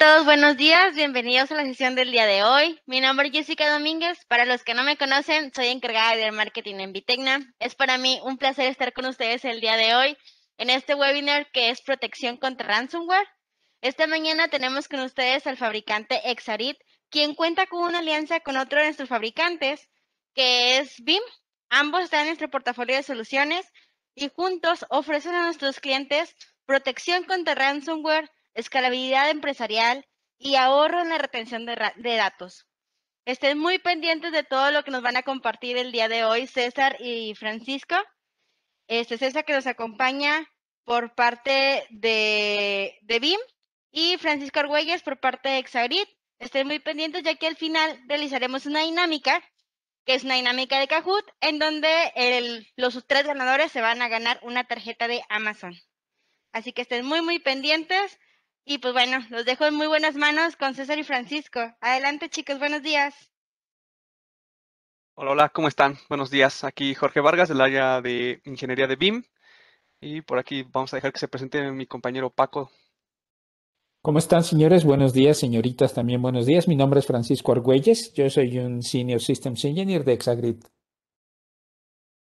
todos, buenos días. Bienvenidos a la sesión del día de hoy. Mi nombre es Jessica Domínguez. Para los que no me conocen, soy encargada de marketing en Vitecna. Es para mí un placer estar con ustedes el día de hoy en este webinar que es protección contra ransomware. Esta mañana tenemos con ustedes al fabricante Exarit, quien cuenta con una alianza con otro de nuestros fabricantes, que es BIM. Ambos están en nuestro portafolio de soluciones y juntos ofrecen a nuestros clientes protección contra ransomware escalabilidad empresarial y ahorro en la retención de, datos. Estén muy pendientes de todo lo que nos van a compartir el día de hoy César y Francisco. Este César que nos acompaña por parte de, de BIM y Francisco Argüelles por parte de Exagrid. Estén muy pendientes ya que al final realizaremos una dinámica, que es una dinámica de Kahoot, en donde los tres ganadores se van a ganar una tarjeta de Amazon. Así que estén muy, muy pendientes. Y pues bueno, los dejo en muy buenas manos con César y Francisco. Adelante chicos, buenos días. Hola, hola, ¿cómo están? Buenos días. Aquí Jorge Vargas del área de ingeniería de BIM. Y por aquí vamos a dejar que se presente mi compañero Paco. ¿Cómo están, señores? Buenos días, señoritas, también buenos días. Mi nombre es Francisco Argüelles. Yo soy un Senior Systems Engineer de Exagrid.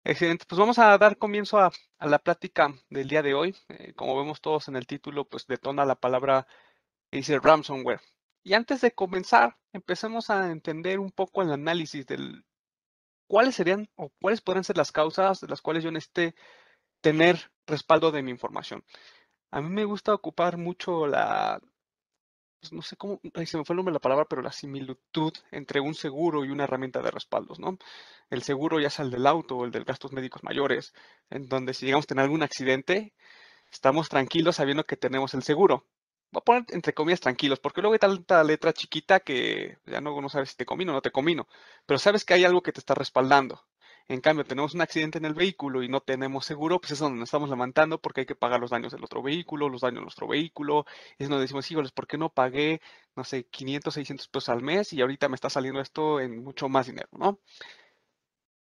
Excelente, pues vamos a dar comienzo a, la plática del día de hoy. Eh, como vemos todos en el título, pues detona la palabra que dice ransomware. Y antes de comenzar, empecemos a entender un poco el análisis del cuáles serían o cuáles podrían ser las causas de las cuales yo necesite tener respaldo de mi información. A mí me gusta ocupar mucho la pues, no sé cómo, se me fue el nombre de la palabra, pero la similitud entre un seguro y una herramienta de respaldos, ¿no? El seguro ya sea el del auto o el de gastos médicos mayores, en donde si llegamos a tener algún accidente, estamos tranquilos sabiendo que tenemos el seguro. Voy a poner entre comillas tranquilos, porque luego hay tanta letra chiquita que ya no, no sabes si te comino o no te comino, pero sabes que hay algo que te está respaldando. En cambio, tenemos un accidente en el vehículo y no tenemos seguro, pues es donde nos estamos levantando porque hay que pagar los daños del otro vehículo, los daños de nuestro vehículo. Es donde decimos, híjoles, ¿por qué no pagué, no sé, 500, 600 pesos al mes y ahorita me está saliendo esto en mucho más dinero, ¿no?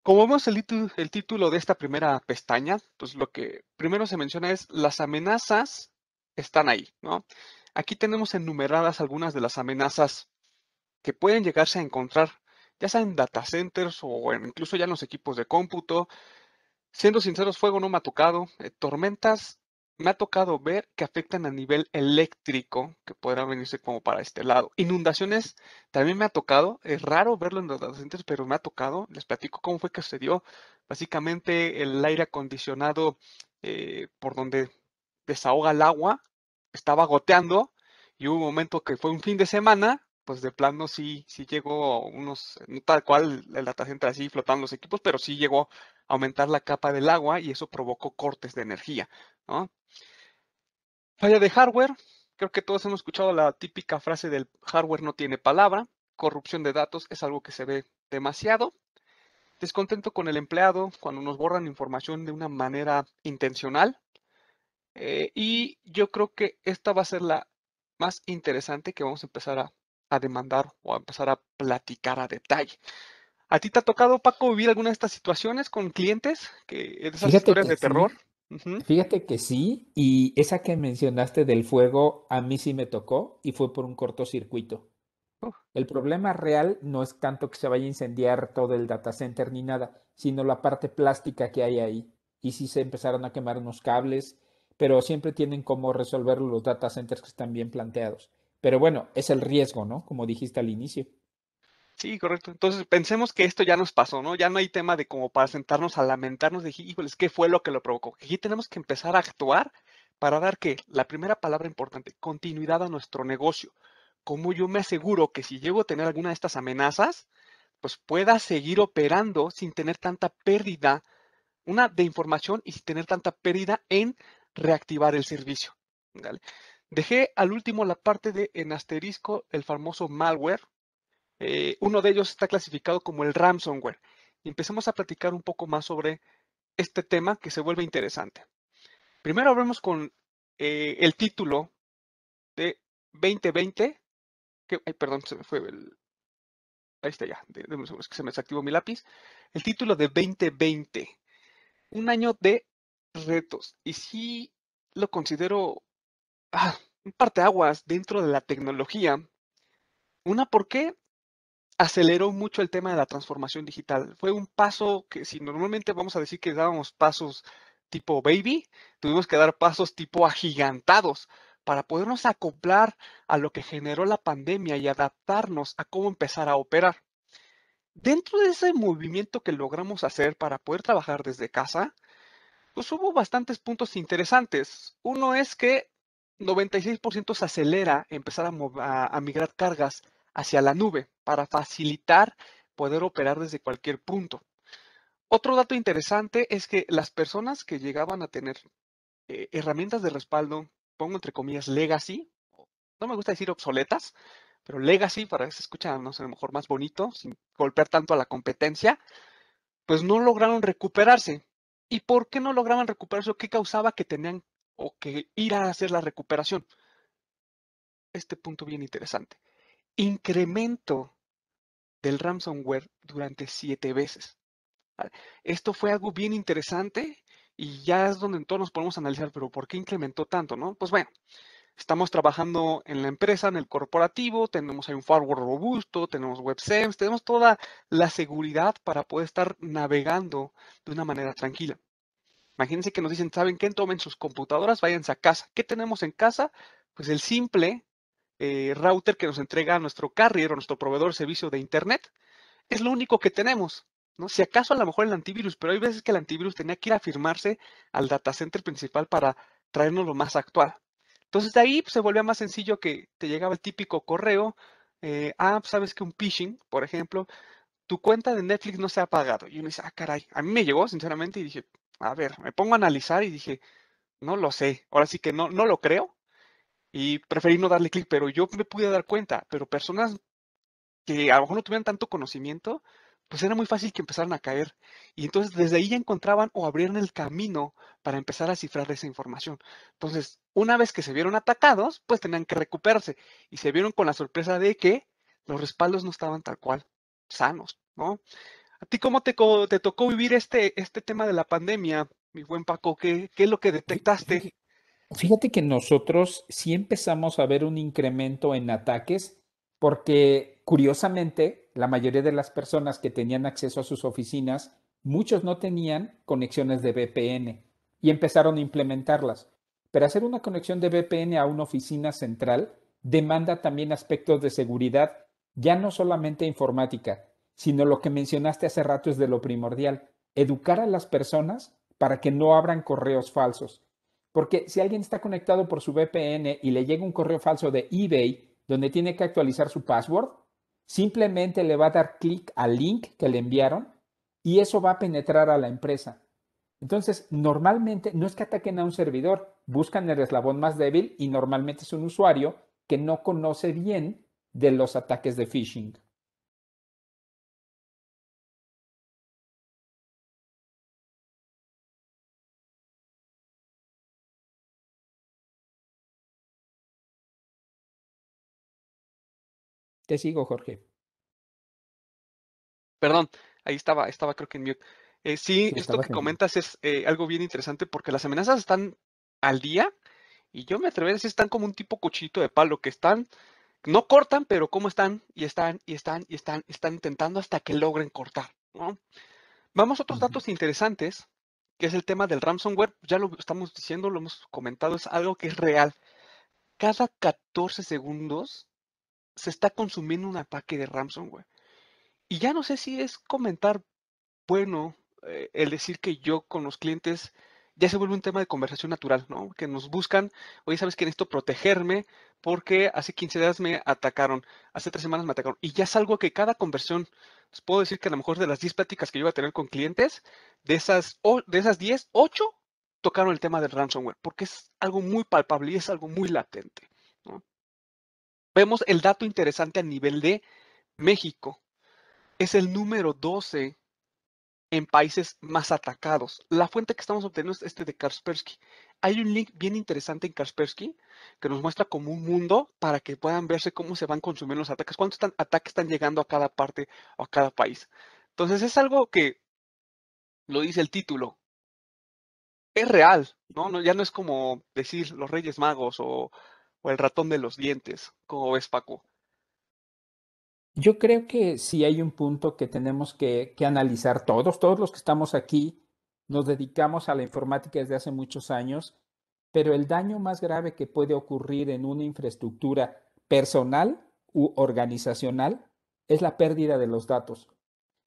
Como vemos el, el título de esta primera pestaña, pues lo que primero se menciona es las amenazas están ahí, ¿no? Aquí tenemos enumeradas algunas de las amenazas que pueden llegarse a encontrar ya sea en data centers o incluso ya en los equipos de cómputo. Siendo sinceros, fuego no me ha tocado. Eh, tormentas me ha tocado ver que afectan a nivel eléctrico, que podrán venirse como para este lado. Inundaciones también me ha tocado, es raro verlo en los centers, pero me ha tocado. Les platico cómo fue que se Básicamente el aire acondicionado eh, por donde desahoga el agua estaba goteando y hubo un momento que fue un fin de semana pues de plano sí, sí llegó unos, no tal cual el data así flotando los equipos, pero sí llegó a aumentar la capa del agua y eso provocó cortes de energía, Falla de hardware, creo que todos hemos escuchado la típica frase del hardware no tiene palabra, corrupción de datos es algo que se ve demasiado, descontento con el empleado cuando nos borran información de una manera intencional, eh, y yo creo que esta va a ser la más interesante que vamos a empezar a a demandar o a empezar a platicar a detalle. ¿A ti te ha tocado, Paco, vivir alguna de estas situaciones con clientes? Que, esas Fíjate de terror. Fíjate que sí, y esa que mencionaste del fuego, a mí sí me tocó y fue por un cortocircuito. El problema real no es tanto que se vaya a incendiar todo el data center ni nada, sino la parte plástica que hay ahí. Y sí se empezaron a quemar unos cables, pero siempre tienen cómo resolver los data centers que están bien planteados. Pero bueno, es el riesgo, ¿no? Como dijiste al inicio. Sí, correcto. Entonces pensemos que esto ya nos pasó, ¿no? Ya no hay tema de como para sentarnos a lamentarnos de, híjoles, ¿qué fue lo que lo provocó? Aquí tenemos que empezar a actuar para dar que la primera palabra importante, continuidad a nuestro negocio. Como yo me aseguro que si llego a tener alguna de estas amenazas, pues pueda seguir operando sin tener tanta pérdida, una de información y sin tener tanta pérdida en reactivar el servicio. ¿vale? Dejé al último la parte de en asterisco el famoso malware. Eh, uno de ellos está clasificado como el ransomware. empecemos a platicar un poco más sobre este tema que se vuelve interesante. Primero hablemos con eh, el título de 2020. Que, ay, perdón, se me fue el. Ahí está ya, se me desactivó mi lápiz. El título de 2020. Un año de retos. Y sí lo considero par ah, un parteaguas dentro de la tecnología. Una, porque aceleró mucho el tema de la transformación digital. Fue un paso que si normalmente vamos a decir que dábamos pasos tipo baby, tuvimos que dar pasos tipo agigantados para podernos acoplar a lo que generó la pandemia y adaptarnos a cómo empezar a operar. Dentro de ese movimiento que logramos hacer para poder trabajar desde casa, pues hubo bastantes puntos interesantes. Uno es que 96% se acelera empezar a, migrar cargas hacia la nube para facilitar poder operar desde cualquier punto. Otro dato interesante es que las personas que llegaban a tener eh, herramientas de respaldo, pongo entre comillas legacy, no me gusta decir obsoletas, pero legacy para que se escucha, no sé, a lo mejor más bonito, sin golpear tanto a la competencia, pues no lograron recuperarse. ¿Y por qué no lograban recuperarse? ¿Qué causaba que tenían o que ir a hacer la recuperación. Este punto bien interesante. Incremento del ransomware durante siete veces. Esto fue algo bien interesante y ya es donde entonces nos podemos analizar, pero ¿por qué incrementó tanto? No? Pues bueno, estamos trabajando en la empresa, en el corporativo, tenemos ahí un firewall robusto, tenemos WebSense, tenemos toda la seguridad para poder estar navegando de una manera tranquila. Imagínense que nos dicen, ¿saben qué? Tomen sus computadoras, váyanse a casa. ¿Qué tenemos en casa? Pues el simple eh, router que nos entrega nuestro carrier o nuestro proveedor de servicio de Internet. Es lo único que tenemos. ¿no? Si acaso a lo mejor el antivirus, pero hay veces que el antivirus tenía que ir a firmarse al data center principal para traernos lo más actual. Entonces de ahí pues, se volvió más sencillo que te llegaba el típico correo, eh, ah, sabes que un phishing, por ejemplo, tu cuenta de Netflix no se ha pagado. Y uno dice, ah, caray, a mí me llegó, sinceramente, y dije, a ver, me pongo a analizar y dije, no lo sé, ahora sí que no, no lo creo y preferí no darle clic, pero yo me pude dar cuenta, pero personas que a lo mejor no tuvieran tanto conocimiento, pues era muy fácil que empezaran a caer. Y entonces desde ahí ya encontraban o abrieron el camino para empezar a cifrar esa información. Entonces, una vez que se vieron atacados, pues tenían que recuperarse y se vieron con la sorpresa de que los respaldos no estaban tal cual sanos, ¿no? ¿A ti cómo te, tocó vivir este, este tema de la pandemia, mi buen Paco? ¿Qué, qué es lo que detectaste? Fíjate que nosotros sí empezamos a ver un incremento en ataques porque curiosamente la mayoría de las personas que tenían acceso a sus oficinas, muchos no tenían conexiones de VPN y empezaron a implementarlas. Pero hacer una conexión de VPN a una oficina central demanda también aspectos de seguridad, ya no solamente informática, sino lo que mencionaste hace rato es de lo primordial, educar a las personas para que no abran correos falsos. Porque si alguien está conectado por su VPN y le llega un correo falso de eBay donde tiene que actualizar su password, simplemente le va a dar clic al link que le enviaron y eso va a penetrar a la empresa. Entonces, normalmente no es que ataquen a un servidor, buscan el eslabón más débil y normalmente es un usuario que no conoce bien de los ataques de phishing. Te sigo, Jorge. Perdón, ahí estaba, estaba creo que en mute. Eh, sí, esto que comentas es eh, algo bien interesante porque las amenazas están al día y yo me atrevería a decir están como un tipo cuchito de palo que están, no cortan, pero como están y están y están y están, están intentando hasta que logren cortar. Vamos a otros datos interesantes, que es el tema del ransomware. Ya lo estamos diciendo, lo hemos comentado, es algo que es real. Cada 14 segundos se está consumiendo un ataque de ransomware. Y ya no sé si es comentar, bueno, eh, el decir que yo con los clientes ya se vuelve un tema de conversación natural, ¿no? Que nos buscan, oye, sabes que necesito protegerme porque hace 15 días me atacaron, hace tres semanas me atacaron, y ya es algo que cada conversión, puedo decir que a lo mejor de las 10 pláticas que yo iba a tener con clientes, de esas, de esas 10, 8 tocaron el tema del ransomware, porque es algo muy palpable y es algo muy latente. Vemos el dato interesante a nivel de México. Es el número 12 en países más atacados. La fuente que estamos obteniendo es este de Kaspersky. Hay un link bien interesante en Kaspersky que nos muestra como un mundo para que puedan verse cómo se van consumiendo los ataques, cuántos ataques están llegando a cada parte o a cada país. Entonces es algo que lo dice el título. Es real, no ya no es como decir los Reyes Magos o o el ratón de los dientes, como ves Paco. Yo creo que sí hay un punto que tenemos que, analizar todos, todos los que estamos aquí nos dedicamos a la informática desde hace muchos años, pero el daño más grave que puede ocurrir en una infraestructura personal u organizacional es la pérdida de los datos.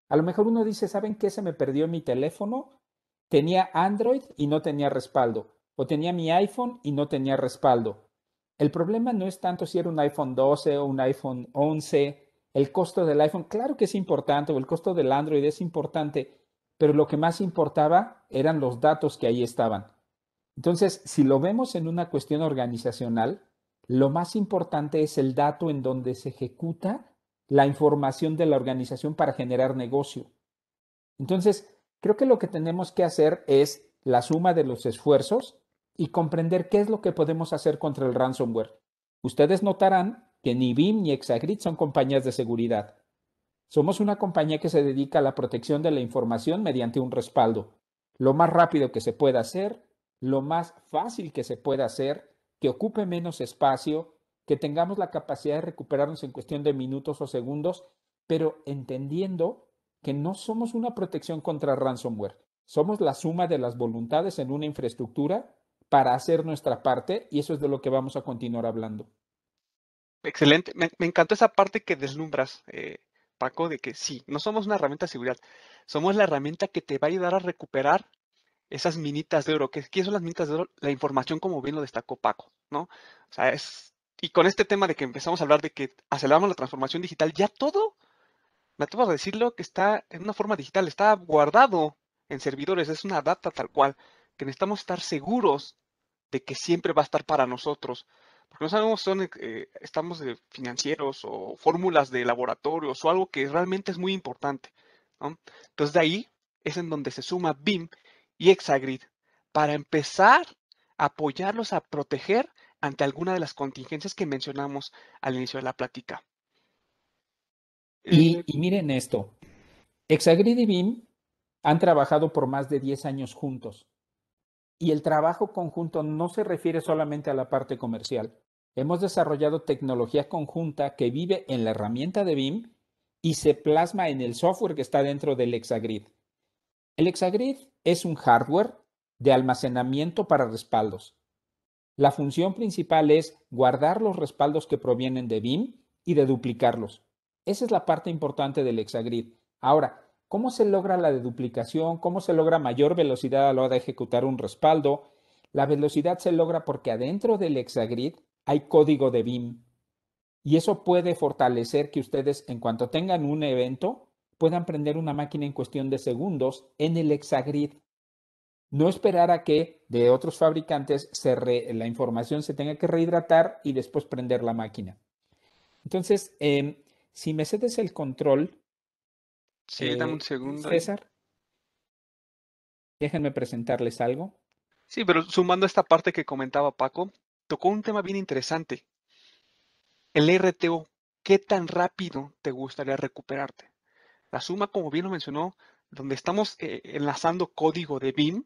A lo mejor uno dice, ¿saben qué? Se me perdió mi teléfono, tenía Android y no tenía respaldo, o tenía mi iPhone y no tenía respaldo, el problema no es tanto si era un iPhone 12 o un iPhone 11, el costo del iPhone, claro que es importante, o el costo del Android es importante, pero lo que más importaba eran los datos que ahí estaban. Entonces, si lo vemos en una cuestión organizacional, lo más importante es el dato en donde se ejecuta la información de la organización para generar negocio. Entonces, creo que lo que tenemos que hacer es la suma de los esfuerzos y comprender qué es lo que podemos hacer contra el ransomware. Ustedes notarán que ni BIM ni Exagrid son compañías de seguridad. Somos una compañía que se dedica a la protección de la información mediante un respaldo. Lo más rápido que se pueda hacer, lo más fácil que se pueda hacer, que ocupe menos espacio, que tengamos la capacidad de recuperarnos en cuestión de minutos o segundos, pero entendiendo que no somos una protección contra ransomware, somos la suma de las voluntades en una infraestructura para hacer nuestra parte y eso es de lo que vamos a continuar hablando. Excelente, me, encantó esa parte que deslumbras, eh, Paco, de que sí, no somos una herramienta de seguridad, somos la herramienta que te va a ayudar a recuperar esas minitas de oro. ¿Qué, que son las minitas de oro? La información, como bien lo destacó Paco, ¿no? O sea, es, y con este tema de que empezamos a hablar de que aceleramos la transformación digital, ya todo, me atrevo a decirlo, que está en una forma digital, está guardado en servidores, es una data tal cual, que necesitamos estar seguros de que siempre va a estar para nosotros. Porque no sabemos, son, estamos financieros o fórmulas de laboratorios o algo que realmente es muy importante. Entonces de ahí es en donde se suma BIM y ExaGrid para empezar a apoyarlos a proteger ante alguna de las contingencias que mencionamos al inicio de la plática. Y, eh, miren esto, ExaGrid y BIM han trabajado por más de 10 años juntos. Y el trabajo conjunto no se refiere solamente a la parte comercial. Hemos desarrollado tecnología conjunta que vive en la herramienta de BIM y se plasma en el software que está dentro del ExaGrid. El ExaGrid es un hardware de almacenamiento para respaldos. La función principal es guardar los respaldos que provienen de BIM y de duplicarlos. Esa es la parte importante del ExaGrid. Ahora, ¿Cómo se logra la deduplicación? ¿Cómo se logra mayor velocidad a la hora de ejecutar un respaldo? La velocidad se logra porque adentro del hexagrid hay código de BIM y eso puede fortalecer que ustedes en cuanto tengan un evento puedan prender una máquina en cuestión de segundos en el hexagrid. No esperar a que de otros fabricantes se la información se tenga que rehidratar y después prender la máquina. Entonces, em, si me cedes el control, Sí, dame un eh, segundo. César. Déjenme presentarles algo. Sí, pero sumando esta parte que comentaba Paco, tocó un tema bien interesante. El RTO, ¿qué tan rápido te gustaría recuperarte? La suma, como bien lo mencionó, donde estamos eh, enlazando código de BIM,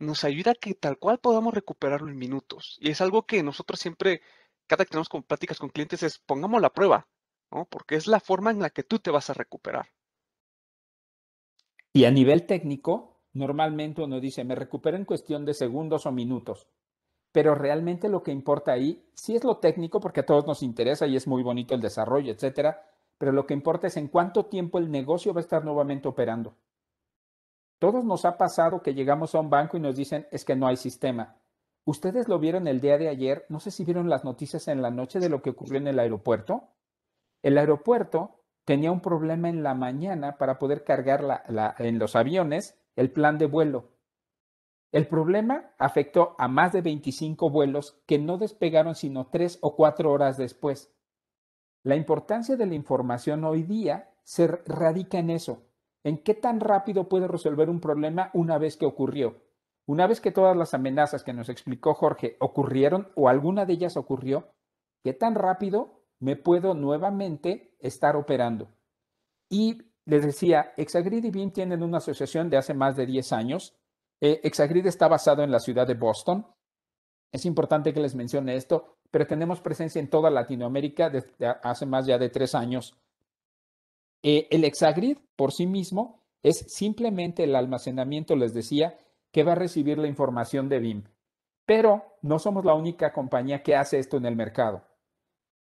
nos ayuda a que tal cual podamos recuperarlo en minutos. Y es algo que nosotros siempre, cada que tenemos con pláticas con clientes, es pongamos la prueba, ¿no? Porque es la forma en la que tú te vas a recuperar. Y a nivel técnico, normalmente uno dice, me recupero en cuestión de segundos o minutos, pero realmente lo que importa ahí sí es lo técnico, porque a todos nos interesa y es muy bonito el desarrollo, etcétera, pero lo que importa es en cuánto tiempo el negocio va a estar nuevamente operando. Todos nos ha pasado que llegamos a un banco y nos dicen, es que no hay sistema. Ustedes lo vieron el día de ayer, no sé si vieron las noticias en la noche de lo que ocurrió en el aeropuerto. El aeropuerto tenía un problema en la mañana para poder cargar en los aviones el plan de vuelo. El problema afectó a más de 25 vuelos que no despegaron sino tres o cuatro horas después. La importancia de la información hoy día se radica en eso, en qué tan rápido puede resolver un problema una vez que ocurrió. Una vez que todas las amenazas que nos explicó Jorge ocurrieron o alguna de ellas ocurrió, qué tan rápido me puedo nuevamente estar operando. Y les decía, Exagrid y BIM tienen una asociación de hace más de 10 años. Eh, Exagrid está basado en la ciudad de Boston. Es importante que les mencione esto, pero tenemos presencia en toda Latinoamérica desde hace más ya de tres años. Eh, el Exagrid por sí mismo es simplemente el almacenamiento, les decía, que va a recibir la información de BIM. Pero no somos la única compañía que hace esto en el mercado.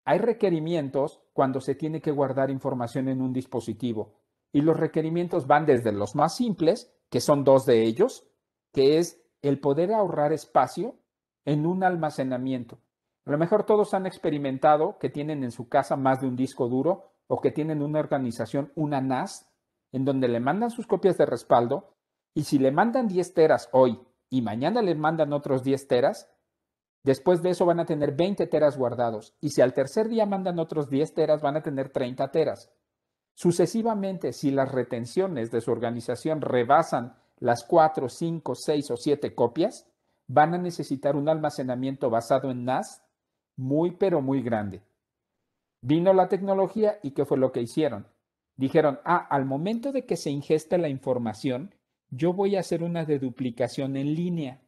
Hay requerimientos cuando se tiene que guardar información en un dispositivo y los requerimientos van desde los más simples, que son dos de ellos, que es el poder ahorrar espacio en un almacenamiento. A lo mejor todos han experimentado que tienen en su casa más de un disco duro o que tienen una organización, una NAS, en donde le mandan sus copias de respaldo y si le mandan 10 teras hoy y mañana le mandan otros 10 teras, Después de eso van a tener 20 teras guardados. Y si al tercer día mandan otros 10 teras, van a tener 30 teras. Sucesivamente, si las retenciones de su organización rebasan las 4, 5, 6 o 7 copias, van a necesitar un almacenamiento basado en NAS muy pero muy grande. Vino la tecnología y ¿qué fue lo que hicieron? Dijeron, ah, al momento de que se ingesta la información, yo voy a hacer una deduplicación en línea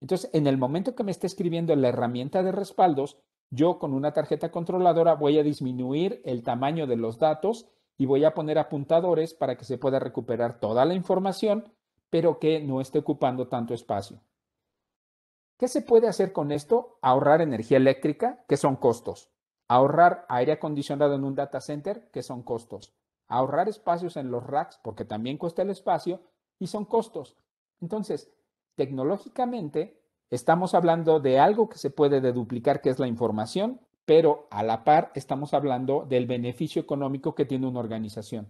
entonces, en el momento que me esté escribiendo la herramienta de respaldos, yo con una tarjeta controladora voy a disminuir el tamaño de los datos y voy a poner apuntadores para que se pueda recuperar toda la información, pero que no esté ocupando tanto espacio. ¿Qué se puede hacer con esto? Ahorrar energía eléctrica, que son costos. Ahorrar aire acondicionado en un data center, que son costos. Ahorrar espacios en los racks, porque también cuesta el espacio y son costos. Entonces, tecnológicamente estamos hablando de algo que se puede deduplicar, que es la información, pero a la par estamos hablando del beneficio económico que tiene una organización.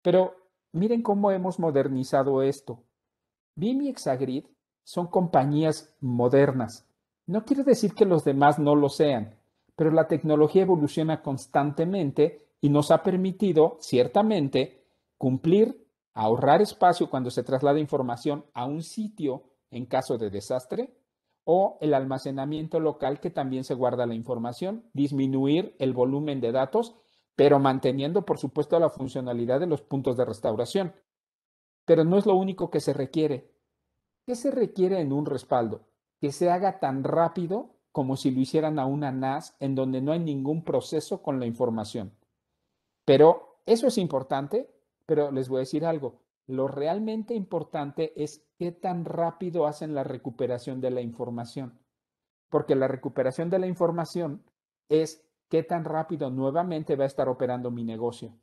Pero miren cómo hemos modernizado esto. BIM y Exagrid son compañías modernas. No quiere decir que los demás no lo sean, pero la tecnología evoluciona constantemente y nos ha permitido, ciertamente, cumplir, ahorrar espacio cuando se traslada información a un sitio en caso de desastre, o el almacenamiento local que también se guarda la información, disminuir el volumen de datos, pero manteniendo, por supuesto, la funcionalidad de los puntos de restauración. Pero no es lo único que se requiere. ¿Qué se requiere en un respaldo? Que se haga tan rápido como si lo hicieran a una NAS en donde no hay ningún proceso con la información. Pero eso es importante, pero les voy a decir algo. Lo realmente importante es qué tan rápido hacen la recuperación de la información, porque la recuperación de la información es qué tan rápido nuevamente va a estar operando mi negocio.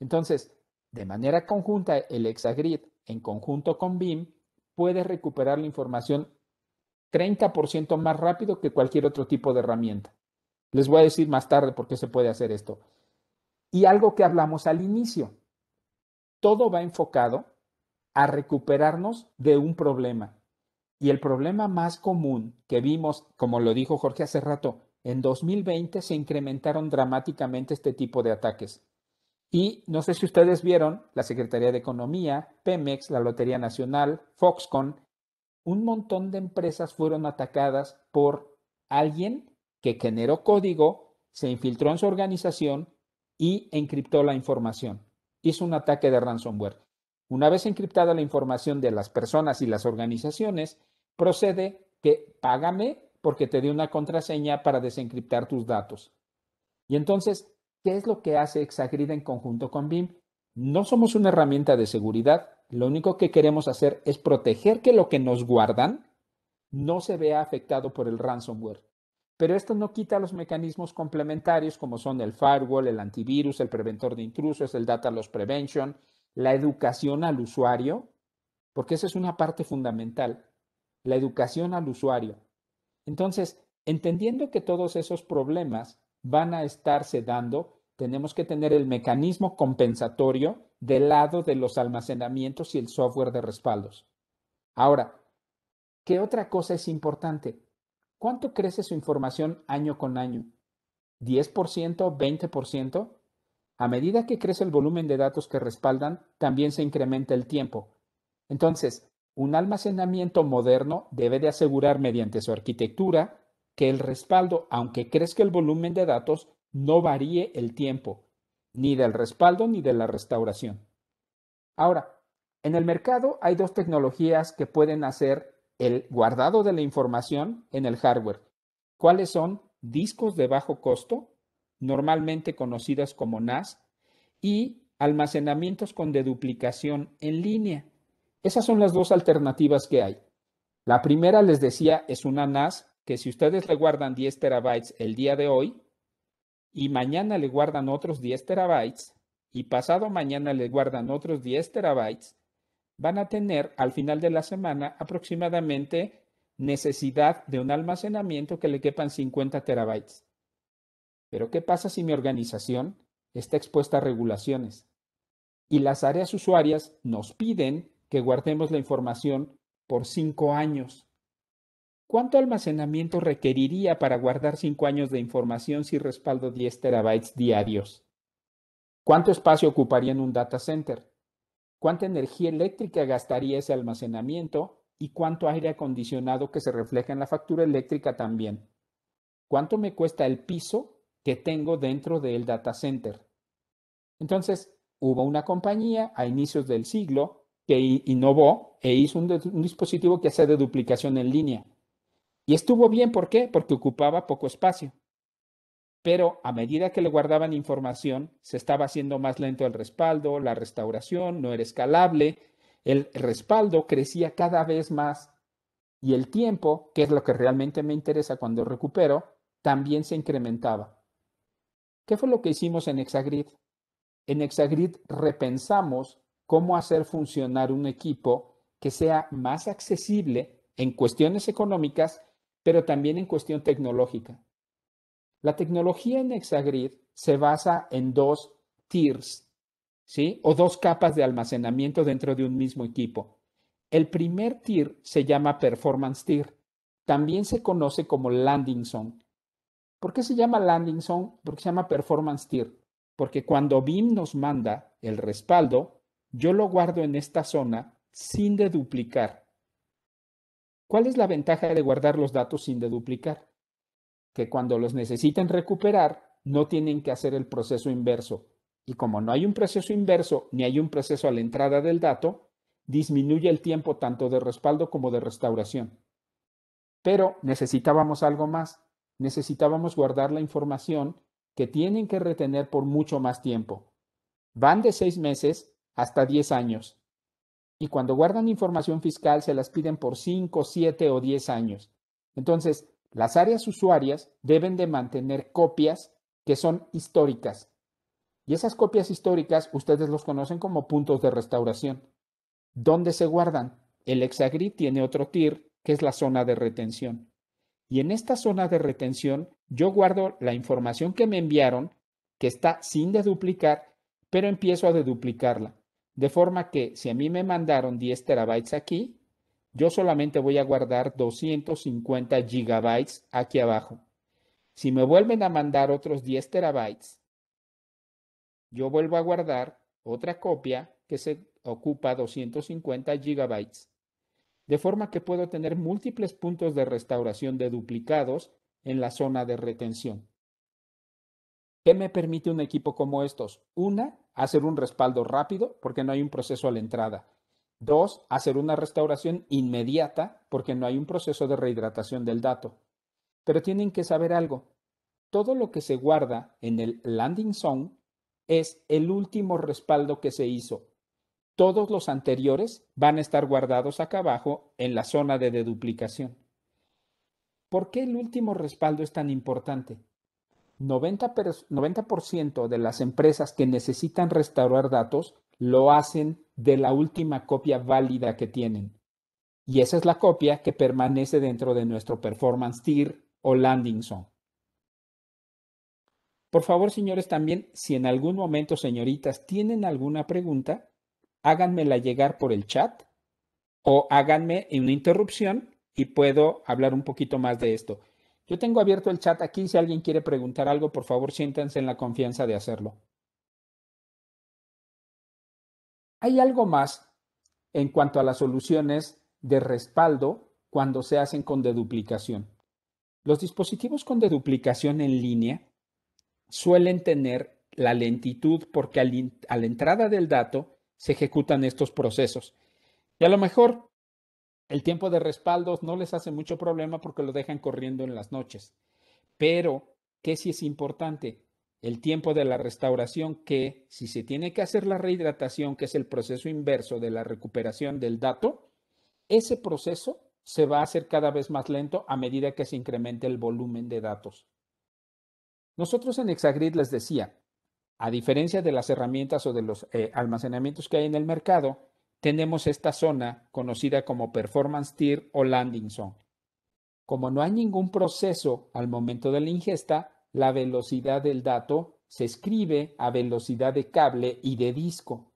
Entonces, de manera conjunta, el ExaGrid, en conjunto con BIM, puede recuperar la información 30% más rápido que cualquier otro tipo de herramienta. Les voy a decir más tarde por qué se puede hacer esto. Y algo que hablamos al inicio, todo va enfocado a recuperarnos de un problema. Y el problema más común que vimos, como lo dijo Jorge hace rato, en 2020 se incrementaron dramáticamente este tipo de ataques. Y no sé si ustedes vieron, la Secretaría de Economía, Pemex, la Lotería Nacional, Foxconn, un montón de empresas fueron atacadas por alguien que generó código, se infiltró en su organización y encriptó la información hizo un ataque de ransomware. Una vez encriptada la información de las personas y las organizaciones, procede que págame porque te di una contraseña para desencriptar tus datos. Y entonces, ¿qué es lo que hace Exagrid en conjunto con BIM? No somos una herramienta de seguridad, lo único que queremos hacer es proteger que lo que nos guardan no se vea afectado por el ransomware pero esto no quita los mecanismos complementarios como son el firewall, el antivirus, el preventor de intrusos, el data loss prevention, la educación al usuario, porque esa es una parte fundamental, la educación al usuario. Entonces, entendiendo que todos esos problemas van a estarse dando, tenemos que tener el mecanismo compensatorio del lado de los almacenamientos y el software de respaldos. Ahora, ¿qué otra cosa es importante? ¿Cuánto crece su información año con año? ¿10%? ¿20%? A medida que crece el volumen de datos que respaldan, también se incrementa el tiempo. Entonces, un almacenamiento moderno debe de asegurar mediante su arquitectura que el respaldo, aunque crezca el volumen de datos, no varíe el tiempo, ni del respaldo ni de la restauración. Ahora, en el mercado hay dos tecnologías que pueden hacer el guardado de la información en el hardware. ¿Cuáles son? Discos de bajo costo, normalmente conocidas como NAS, y almacenamientos con deduplicación en línea. Esas son las dos alternativas que hay. La primera, les decía, es una NAS que si ustedes le guardan 10 terabytes el día de hoy y mañana le guardan otros 10 terabytes y pasado mañana le guardan otros 10 terabytes, van a tener al final de la semana aproximadamente necesidad de un almacenamiento que le quepan 50 terabytes. Pero ¿qué pasa si mi organización está expuesta a regulaciones? Y las áreas usuarias nos piden que guardemos la información por 5 años. ¿Cuánto almacenamiento requeriría para guardar 5 años de información si respaldo 10 terabytes diarios? ¿Cuánto espacio ocuparía en un data center? cuánta energía eléctrica gastaría ese almacenamiento y cuánto aire acondicionado que se refleja en la factura eléctrica también. ¿Cuánto me cuesta el piso que tengo dentro del data center? Entonces, hubo una compañía a inicios del siglo que innovó e hizo un, dispositivo que hace de duplicación en línea. Y estuvo bien, ¿por qué? Porque ocupaba poco espacio pero a medida que le guardaban información, se estaba haciendo más lento el respaldo, la restauración no era escalable, el respaldo crecía cada vez más y el tiempo, que es lo que realmente me interesa cuando recupero, también se incrementaba. ¿Qué fue lo que hicimos en ExaGrid? En ExaGrid repensamos cómo hacer funcionar un equipo que sea más accesible en cuestiones económicas, pero también en cuestión tecnológica. La tecnología en ExaGrid se basa en dos tiers, ¿sí? O dos capas de almacenamiento dentro de un mismo equipo. El primer tier se llama Performance Tier. También se conoce como Landing Zone. ¿Por qué se llama Landing Zone? Porque se llama Performance Tier. Porque cuando BIM nos manda el respaldo, yo lo guardo en esta zona sin deduplicar. ¿Cuál es la ventaja de guardar los datos sin deduplicar? que cuando los necesiten recuperar, no tienen que hacer el proceso inverso. Y como no hay un proceso inverso ni hay un proceso a la entrada del dato, disminuye el tiempo tanto de respaldo como de restauración. Pero necesitábamos algo más. Necesitábamos guardar la información que tienen que retener por mucho más tiempo. Van de seis meses hasta diez años. Y cuando guardan información fiscal se las piden por cinco, siete o diez años. Entonces, las áreas usuarias deben de mantener copias que son históricas. Y esas copias históricas ustedes los conocen como puntos de restauración. ¿Dónde se guardan? El Hexagrid tiene otro TIR, que es la zona de retención. Y en esta zona de retención yo guardo la información que me enviaron, que está sin deduplicar, pero empiezo a deduplicarla. De forma que si a mí me mandaron 10 terabytes aquí, yo solamente voy a guardar 250 gigabytes aquí abajo. Si me vuelven a mandar otros 10 terabytes, yo vuelvo a guardar otra copia que se ocupa 250 gigabytes. De forma que puedo tener múltiples puntos de restauración de duplicados en la zona de retención. ¿Qué me permite un equipo como estos? Una, hacer un respaldo rápido porque no hay un proceso a la entrada. Dos, hacer una restauración inmediata porque no hay un proceso de rehidratación del dato. Pero tienen que saber algo. Todo lo que se guarda en el landing zone es el último respaldo que se hizo. Todos los anteriores van a estar guardados acá abajo en la zona de deduplicación. ¿Por qué el último respaldo es tan importante? 90%, 90 de las empresas que necesitan restaurar datos lo hacen de la última copia válida que tienen. Y esa es la copia que permanece dentro de nuestro performance tier o landing zone. Por favor, señores, también, si en algún momento, señoritas, tienen alguna pregunta, háganmela llegar por el chat o háganme una interrupción y puedo hablar un poquito más de esto. Yo tengo abierto el chat aquí. Si alguien quiere preguntar algo, por favor, siéntanse en la confianza de hacerlo. Hay algo más en cuanto a las soluciones de respaldo cuando se hacen con deduplicación. Los dispositivos con deduplicación en línea suelen tener la lentitud porque a la entrada del dato se ejecutan estos procesos. Y a lo mejor el tiempo de respaldos no les hace mucho problema porque lo dejan corriendo en las noches. Pero, ¿qué si es importante? el tiempo de la restauración que, si se tiene que hacer la rehidratación, que es el proceso inverso de la recuperación del dato, ese proceso se va a hacer cada vez más lento a medida que se incremente el volumen de datos. Nosotros en Exagrid les decía, a diferencia de las herramientas o de los eh, almacenamientos que hay en el mercado, tenemos esta zona conocida como performance tier o landing zone. Como no hay ningún proceso al momento de la ingesta, la velocidad del dato se escribe a velocidad de cable y de disco.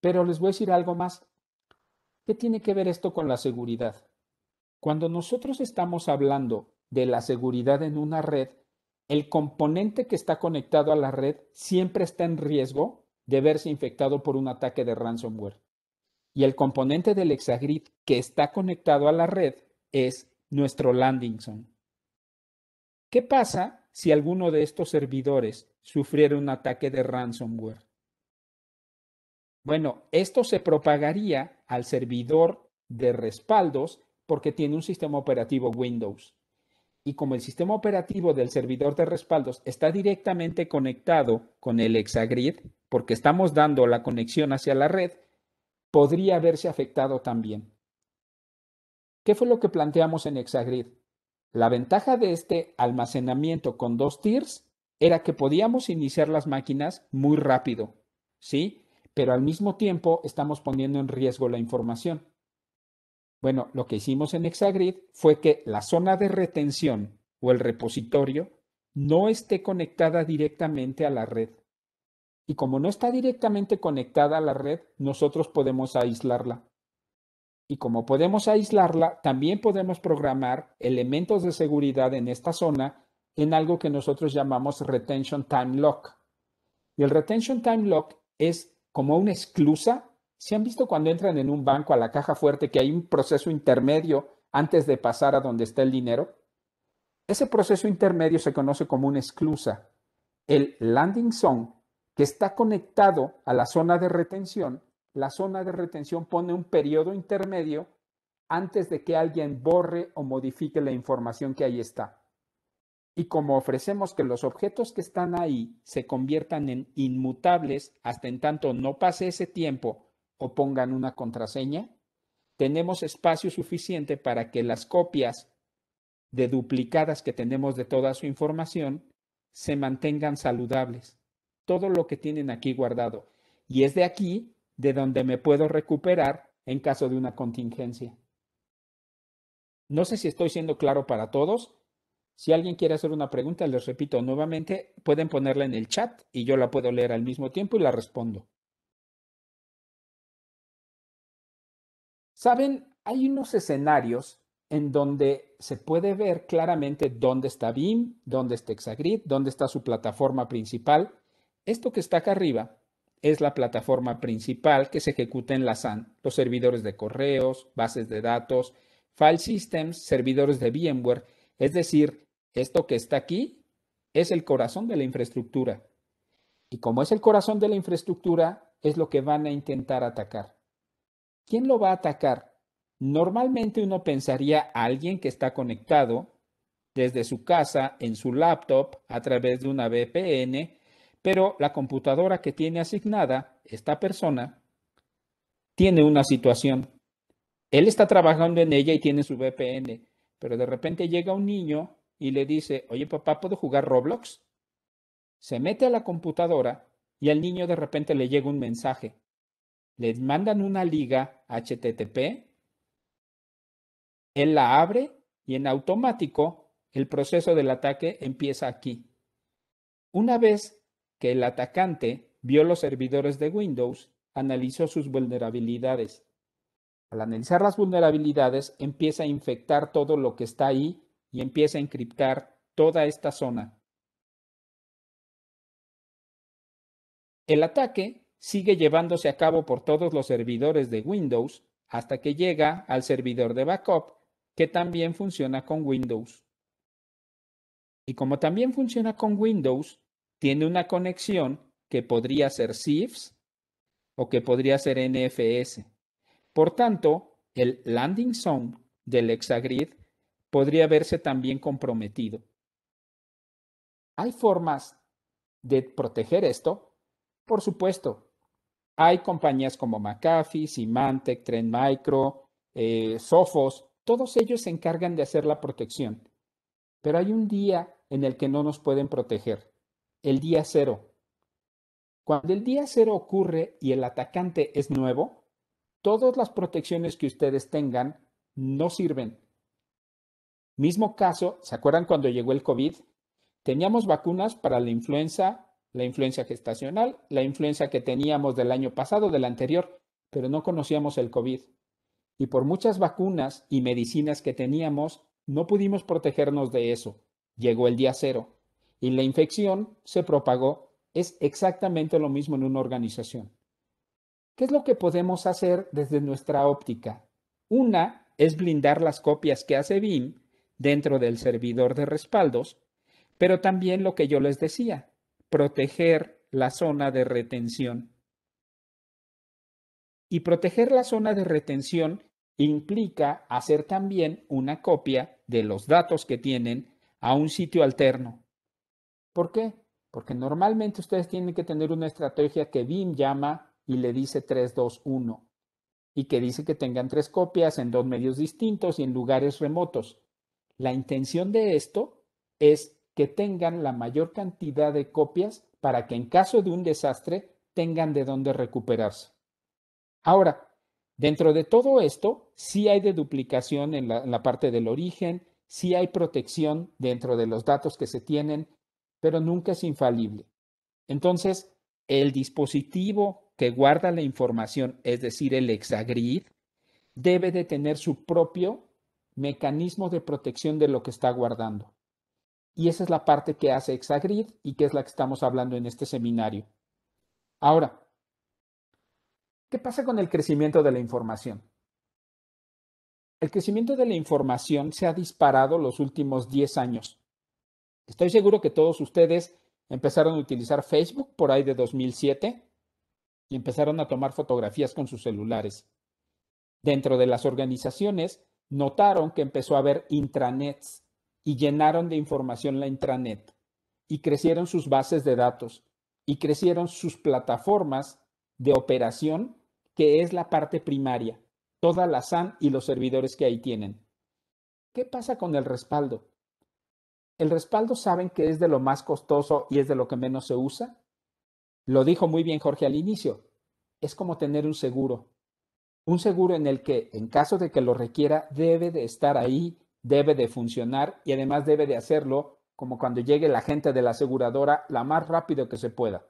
Pero les voy a decir algo más. ¿Qué tiene que ver esto con la seguridad? Cuando nosotros estamos hablando de la seguridad en una red, el componente que está conectado a la red siempre está en riesgo de verse infectado por un ataque de ransomware. Y el componente del exagrid que está conectado a la red es nuestro landing zone. ¿Qué pasa si alguno de estos servidores sufriera un ataque de ransomware? Bueno, esto se propagaría al servidor de respaldos porque tiene un sistema operativo Windows. Y como el sistema operativo del servidor de respaldos está directamente conectado con el Exagrid, porque estamos dando la conexión hacia la red, podría haberse afectado también. ¿Qué fue lo que planteamos en Exagrid? La ventaja de este almacenamiento con dos tiers era que podíamos iniciar las máquinas muy rápido, ¿sí? Pero al mismo tiempo estamos poniendo en riesgo la información. Bueno, lo que hicimos en ExaGrid fue que la zona de retención o el repositorio no esté conectada directamente a la red. Y como no está directamente conectada a la red, nosotros podemos aislarla. Y como podemos aislarla, también podemos programar elementos de seguridad en esta zona en algo que nosotros llamamos retention time lock. Y el retention time lock es como una esclusa. ¿Se han visto cuando entran en un banco a la caja fuerte que hay un proceso intermedio antes de pasar a donde está el dinero, ese proceso intermedio se conoce como una esclusa. El landing zone, que está conectado a la zona de retención, la zona de retención pone un periodo intermedio antes de que alguien borre o modifique la información que ahí está. Y como ofrecemos que los objetos que están ahí se conviertan en inmutables hasta en tanto no pase ese tiempo o pongan una contraseña, tenemos espacio suficiente para que las copias de duplicadas que tenemos de toda su información se mantengan saludables. Todo lo que tienen aquí guardado. Y es de aquí de donde me puedo recuperar en caso de una contingencia. No sé si estoy siendo claro para todos. Si alguien quiere hacer una pregunta, les repito nuevamente, pueden ponerla en el chat y yo la puedo leer al mismo tiempo y la respondo. Saben, hay unos escenarios en donde se puede ver claramente dónde está BIM, dónde está Exagrid... dónde está su plataforma principal. Esto que está acá arriba es la plataforma principal que se ejecuta en la SAN, los servidores de correos, bases de datos, file systems, servidores de VMware. Es decir, esto que está aquí es el corazón de la infraestructura. Y como es el corazón de la infraestructura, es lo que van a intentar atacar. ¿Quién lo va a atacar? Normalmente uno pensaría a alguien que está conectado desde su casa, en su laptop, a través de una VPN, pero la computadora que tiene asignada esta persona tiene una situación. Él está trabajando en ella y tiene su VPN, pero de repente llega un niño y le dice, oye papá, ¿puedo jugar Roblox? Se mete a la computadora y al niño de repente le llega un mensaje. Le mandan una liga HTTP, él la abre y en automático el proceso del ataque empieza aquí. Una vez que el atacante vio los servidores de Windows, analizó sus vulnerabilidades. Al analizar las vulnerabilidades, empieza a infectar todo lo que está ahí y empieza a encriptar toda esta zona. El ataque sigue llevándose a cabo por todos los servidores de Windows hasta que llega al servidor de backup, que también funciona con Windows. Y como también funciona con Windows, tiene una conexión que podría ser SIFS o que podría ser NFS. Por tanto, el landing zone del hexagrid podría verse también comprometido. ¿Hay formas de proteger esto? Por supuesto. Hay compañías como McAfee, Symantec, Trend Micro, eh, Sophos, todos ellos se encargan de hacer la protección. Pero hay un día en el que no nos pueden proteger el día cero. Cuando el día cero ocurre y el atacante es nuevo, todas las protecciones que ustedes tengan no sirven. Mismo caso, ¿se acuerdan cuando llegó el COVID? Teníamos vacunas para la influenza, la influenza gestacional, la influenza que teníamos del año pasado, del anterior, pero no conocíamos el COVID. Y por muchas vacunas y medicinas que teníamos, no pudimos protegernos de eso. Llegó el día cero y la infección se propagó. Es exactamente lo mismo en una organización. ¿Qué es lo que podemos hacer desde nuestra óptica? Una es blindar las copias que hace BIM dentro del servidor de respaldos, pero también lo que yo les decía, proteger la zona de retención. Y proteger la zona de retención implica hacer también una copia de los datos que tienen a un sitio alterno. ¿Por qué? Porque normalmente ustedes tienen que tener una estrategia que BIM llama y le dice 1 y que dice que tengan tres copias en dos medios distintos y en lugares remotos. La intención de esto es que tengan la mayor cantidad de copias para que en caso de un desastre tengan de dónde recuperarse. Ahora, dentro de todo esto, sí hay de duplicación en la, en la parte del origen, sí hay protección dentro de los datos que se tienen, pero nunca es infalible. Entonces, el dispositivo que guarda la información, es decir, el ExaGrid, debe de tener su propio mecanismo de protección de lo que está guardando. Y esa es la parte que hace ExaGrid y que es la que estamos hablando en este seminario. Ahora, ¿qué pasa con el crecimiento de la información? El crecimiento de la información se ha disparado los últimos 10 años Estoy seguro que todos ustedes empezaron a utilizar Facebook por ahí de 2007 y empezaron a tomar fotografías con sus celulares. Dentro de las organizaciones notaron que empezó a haber intranets y llenaron de información la intranet y crecieron sus bases de datos y crecieron sus plataformas de operación, que es la parte primaria, toda la SAN y los servidores que ahí tienen. ¿Qué pasa con el respaldo? ¿El respaldo saben que es de lo más costoso y es de lo que menos se usa? Lo dijo muy bien Jorge al inicio. Es como tener un seguro. Un seguro en el que, en caso de que lo requiera, debe de estar ahí, debe de funcionar y además debe de hacerlo como cuando llegue la gente de la aseguradora la más rápido que se pueda.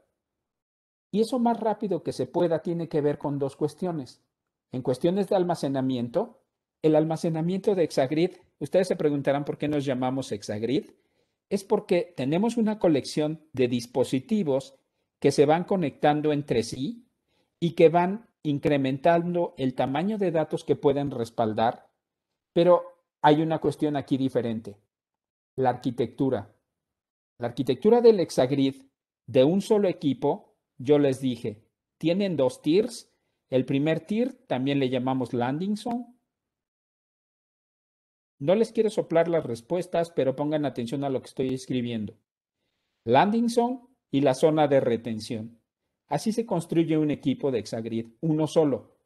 Y eso más rápido que se pueda tiene que ver con dos cuestiones. En cuestiones de almacenamiento, el almacenamiento de exagrid. Ustedes se preguntarán por qué nos llamamos ExaGrid. Es porque tenemos una colección de dispositivos que se van conectando entre sí y que van incrementando el tamaño de datos que pueden respaldar, pero hay una cuestión aquí diferente, la arquitectura. La arquitectura del ExaGrid de un solo equipo, yo les dije, tienen dos tiers. El primer tier también le llamamos landing zone no les quiero soplar las respuestas, pero pongan atención a lo que estoy escribiendo. Landing zone y la zona de retención. Así se construye un equipo de ExaGrid, uno solo.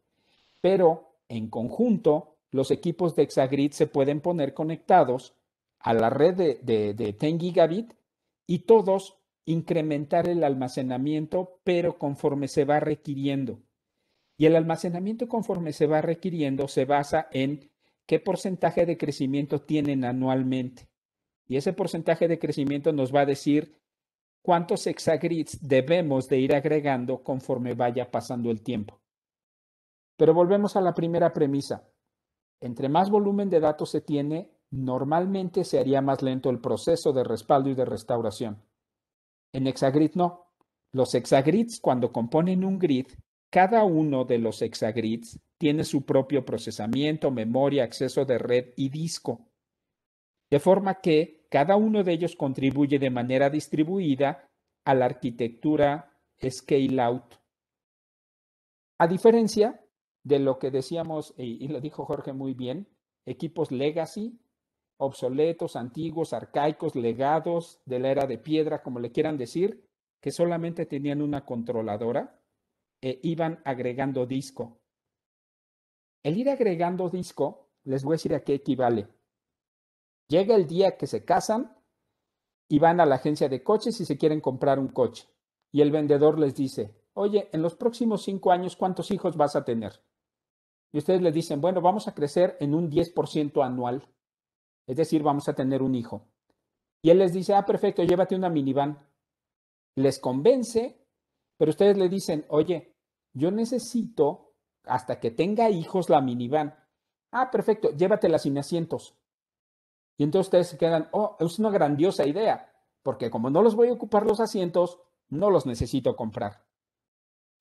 Pero en conjunto, los equipos de ExaGrid se pueden poner conectados a la red de, de 10 gigabit y todos incrementar el almacenamiento, pero conforme se va requiriendo. Y el almacenamiento conforme se va requiriendo se basa en qué porcentaje de crecimiento tienen anualmente. Y ese porcentaje de crecimiento nos va a decir cuántos hexagrids debemos de ir agregando conforme vaya pasando el tiempo. Pero volvemos a la primera premisa. Entre más volumen de datos se tiene, normalmente se haría más lento el proceso de respaldo y de restauración. En hexagrid no. Los hexagrids, cuando componen un grid, cada uno de los hexagrids tiene su propio procesamiento, memoria, acceso de red y disco. De forma que cada uno de ellos contribuye de manera distribuida a la arquitectura scale-out. A diferencia de lo que decíamos, y lo dijo Jorge muy bien, equipos legacy, obsoletos, antiguos, arcaicos, legados de la era de piedra, como le quieran decir, que solamente tenían una controladora, eh, iban agregando disco. El ir agregando disco, les voy a decir a qué equivale. Llega el día que se casan y van a la agencia de coches y se quieren comprar un coche. Y el vendedor les dice, oye, en los próximos cinco años, ¿cuántos hijos vas a tener? Y ustedes le dicen, bueno, vamos a crecer en un 10% anual. Es decir, vamos a tener un hijo. Y él les dice, ah, perfecto, llévate una minivan. Les convence, pero ustedes le dicen, oye, yo necesito hasta que tenga hijos la minivan. Ah, perfecto, llévatela sin asientos. Y entonces ustedes se quedan, oh, es una grandiosa idea, porque como no los voy a ocupar los asientos, no los necesito comprar.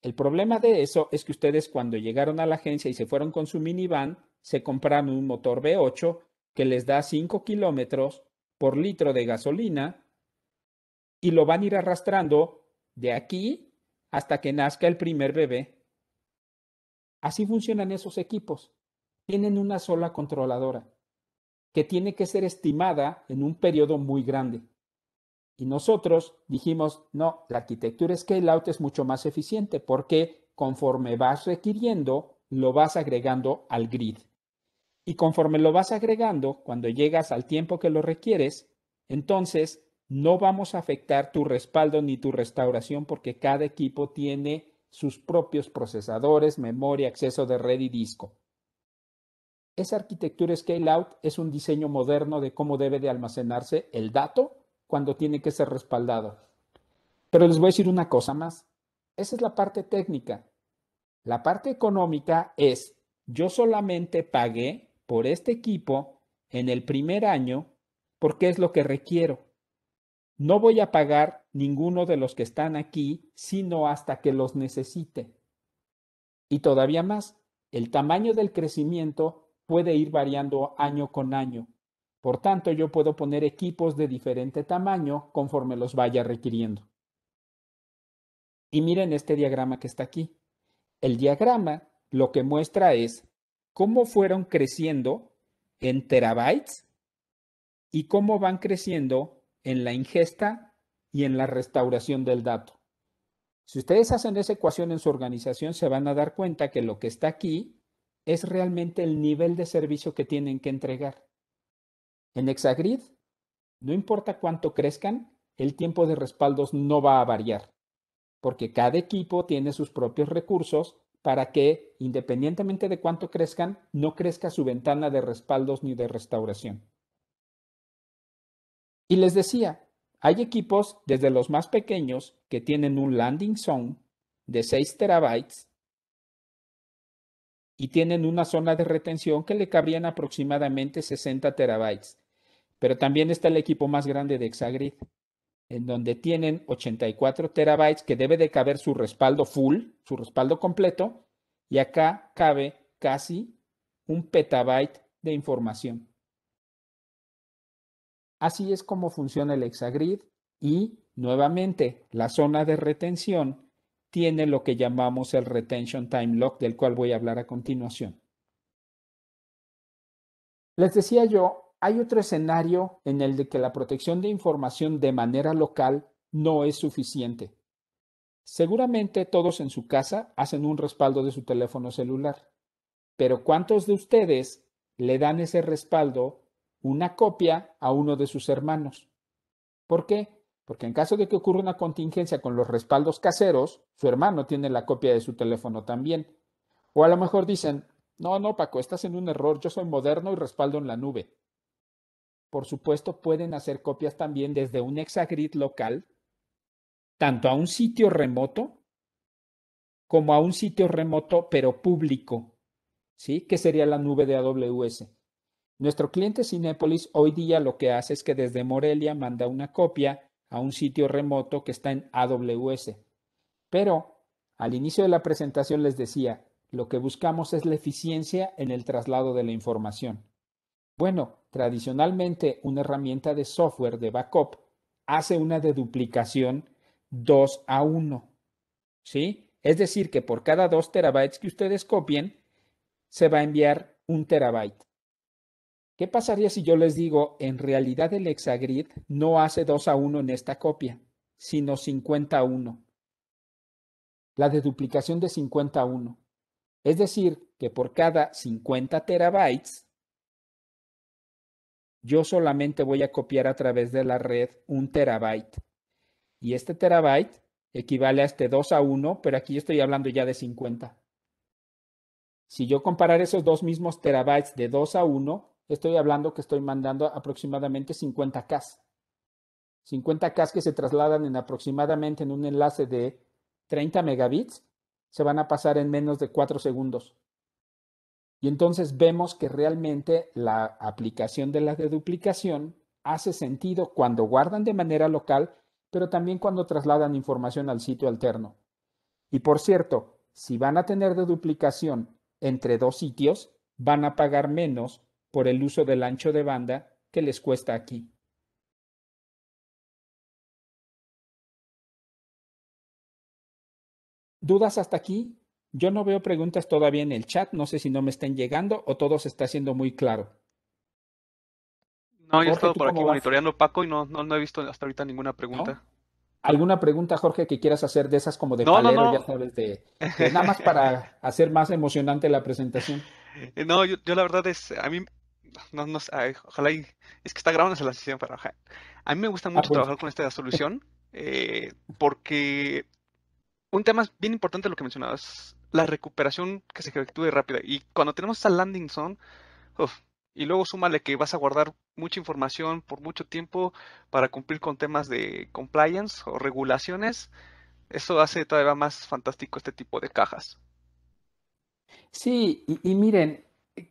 El problema de eso es que ustedes cuando llegaron a la agencia y se fueron con su minivan, se compraron un motor V8 que les da 5 kilómetros por litro de gasolina y lo van a ir arrastrando de aquí hasta que nazca el primer bebé. Así funcionan esos equipos. Tienen una sola controladora, que tiene que ser estimada en un periodo muy grande. Y nosotros dijimos, no, la arquitectura scale-out es mucho más eficiente porque conforme vas requiriendo, lo vas agregando al grid. Y conforme lo vas agregando, cuando llegas al tiempo que lo requieres, entonces no vamos a afectar tu respaldo ni tu restauración porque cada equipo tiene sus propios procesadores, memoria, acceso de red y disco. Esa arquitectura scale-out es un diseño moderno de cómo debe de almacenarse el dato cuando tiene que ser respaldado. Pero les voy a decir una cosa más. Esa es la parte técnica. La parte económica es, yo solamente pagué por este equipo en el primer año porque es lo que requiero. No voy a pagar ninguno de los que están aquí, sino hasta que los necesite. Y todavía más, el tamaño del crecimiento puede ir variando año con año. Por tanto, yo puedo poner equipos de diferente tamaño conforme los vaya requiriendo. Y miren este diagrama que está aquí. El diagrama lo que muestra es cómo fueron creciendo en terabytes y cómo van creciendo en la ingesta y en la restauración del dato. Si ustedes hacen esa ecuación en su organización, se van a dar cuenta que lo que está aquí es realmente el nivel de servicio que tienen que entregar. En ExaGrid, no importa cuánto crezcan, el tiempo de respaldos no va a variar, porque cada equipo tiene sus propios recursos para que, independientemente de cuánto crezcan, no crezca su ventana de respaldos ni de restauración. Y les decía, hay equipos desde los más pequeños que tienen un landing zone de 6 terabytes y tienen una zona de retención que le cabrían aproximadamente 60 terabytes. Pero también está el equipo más grande de Exagrid, en donde tienen 84 terabytes que debe de caber su respaldo full, su respaldo completo, y acá cabe casi un petabyte de información. Así es como funciona el hexagrid y, nuevamente, la zona de retención tiene lo que llamamos el retention time lock, del cual voy a hablar a continuación. Les decía yo, hay otro escenario en el de que la protección de información de manera local no es suficiente. Seguramente todos en su casa hacen un respaldo de su teléfono celular, pero ¿cuántos de ustedes le dan ese respaldo una copia a uno de sus hermanos. ¿Por qué? Porque en caso de que ocurra una contingencia con los respaldos caseros, su hermano tiene la copia de su teléfono también. O a lo mejor dicen, no, no, Paco, estás en un error, yo soy moderno y respaldo en la nube. Por supuesto, pueden hacer copias también desde un hexagrid local, tanto a un sitio remoto como a un sitio remoto pero público, ¿sí? Que sería la nube de AWS. Nuestro cliente Cinepolis hoy día lo que hace es que desde Morelia manda una copia a un sitio remoto que está en AWS. Pero al inicio de la presentación les decía, lo que buscamos es la eficiencia en el traslado de la información. Bueno, tradicionalmente una herramienta de software de backup hace una deduplicación 2 a 1. ¿Sí? Es decir, que por cada 2 terabytes que ustedes copien, se va a enviar un terabyte. ¿Qué pasaría si yo les digo, en realidad el hexagrid no hace 2 a 1 en esta copia, sino 50 a 1? La deduplicación de 50 a 1. Es decir, que por cada 50 terabytes, yo solamente voy a copiar a través de la red un terabyte. Y este terabyte equivale a este 2 a 1, pero aquí estoy hablando ya de 50. Si yo comparar esos dos mismos terabytes de 2 a 1, estoy hablando que estoy mandando aproximadamente 50K. 50K que se trasladan en aproximadamente en un enlace de 30 megabits, se van a pasar en menos de 4 segundos. Y entonces vemos que realmente la aplicación de la deduplicación hace sentido cuando guardan de manera local, pero también cuando trasladan información al sitio alterno. Y por cierto, si van a tener deduplicación entre dos sitios, van a pagar menos por el uso del ancho de banda que les cuesta aquí. ¿Dudas hasta aquí? Yo no veo preguntas todavía en el chat, no sé si no me estén llegando o todo se está haciendo muy claro. No, yo he estado por aquí monitoreando, Paco, y no, he visto hasta ahorita ninguna pregunta. ¿Alguna pregunta, Jorge, que quieras hacer de esas como de palero, ya sabes, de, nada más para hacer más emocionante la presentación? No, yo, yo, la verdad es, a mí ojalá es que está grabando la sesión, para a mí me gusta ah, mucho trabajar con esta solución eh, porque un tema bien importante lo que mencionabas, la recuperación que se efectúe rápida. Y cuando tenemos esa landing zone, y luego súmale que vas a guardar mucha información por mucho tiempo para cumplir con temas de compliance o regulaciones, eso hace todavía más fantástico este tipo de cajas. Sí, y miren,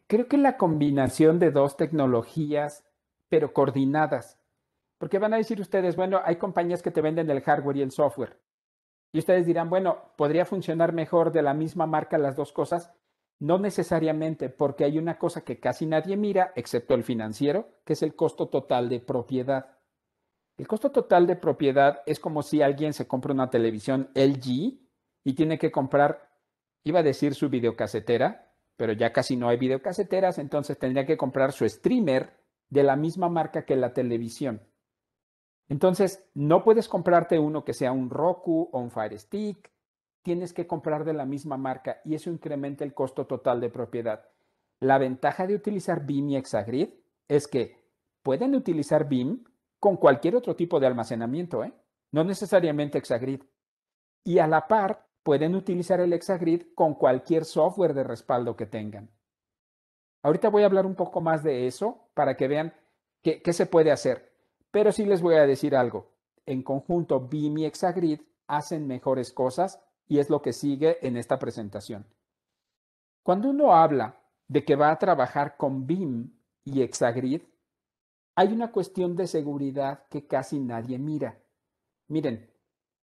creo que la combinación de dos tecnologías, pero coordinadas, porque van a decir ustedes, bueno, hay compañías que te venden el hardware y el software. Y ustedes dirán, bueno, podría funcionar mejor de la misma marca las dos cosas. No necesariamente, porque hay una cosa que casi nadie mira, excepto el financiero, que es el costo total de propiedad. El costo total de propiedad es como si alguien se compra una televisión LG y tiene que comprar, iba a decir su videocasetera, pero ya casi no hay videocaseteras, entonces tendría que comprar su streamer de la misma marca que la televisión. Entonces, no puedes comprarte uno que sea un Roku o un Fire Stick, tienes que comprar de la misma marca y eso incrementa el costo total de propiedad. La ventaja de utilizar BIM y ExaGrid es que pueden utilizar BIM con cualquier otro tipo de almacenamiento, ¿eh? no necesariamente ExaGrid. Y a la par, pueden utilizar el ExaGrid con cualquier software de respaldo que tengan. Ahorita voy a hablar un poco más de eso para que vean qué, se puede hacer. Pero sí les voy a decir algo. En conjunto, BIM y ExaGrid hacen mejores cosas y es lo que sigue en esta presentación. Cuando uno habla de que va a trabajar con BIM y ExaGrid, hay una cuestión de seguridad que casi nadie mira. Miren,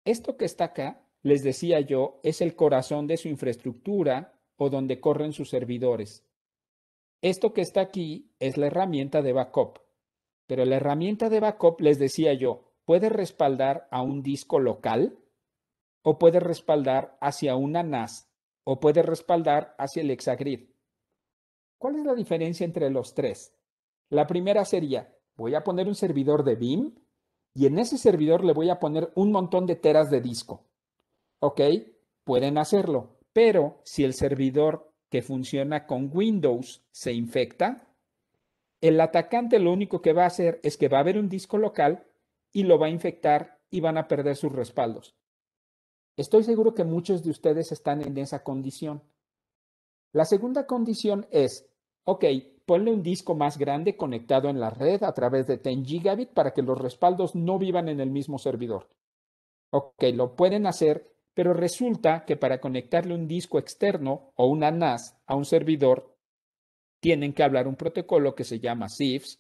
esto que está acá les decía yo, es el corazón de su infraestructura o donde corren sus servidores. Esto que está aquí es la herramienta de backup, pero la herramienta de backup, les decía yo, puede respaldar a un disco local o puede respaldar hacia una NAS o puede respaldar hacia el ExaGrid. ¿Cuál es la diferencia entre los tres? La primera sería, voy a poner un servidor de BIM y en ese servidor le voy a poner un montón de teras de disco. Ok, pueden hacerlo, pero si el servidor que funciona con Windows se infecta, el atacante lo único que va a hacer es que va a ver un disco local y lo va a infectar y van a perder sus respaldos. Estoy seguro que muchos de ustedes están en esa condición. La segunda condición es, ok, ponle un disco más grande conectado en la red a través de 10 gigabit para que los respaldos no vivan en el mismo servidor. Ok, lo pueden hacer pero resulta que para conectarle un disco externo o una NAS a un servidor, tienen que hablar un protocolo que se llama SIFS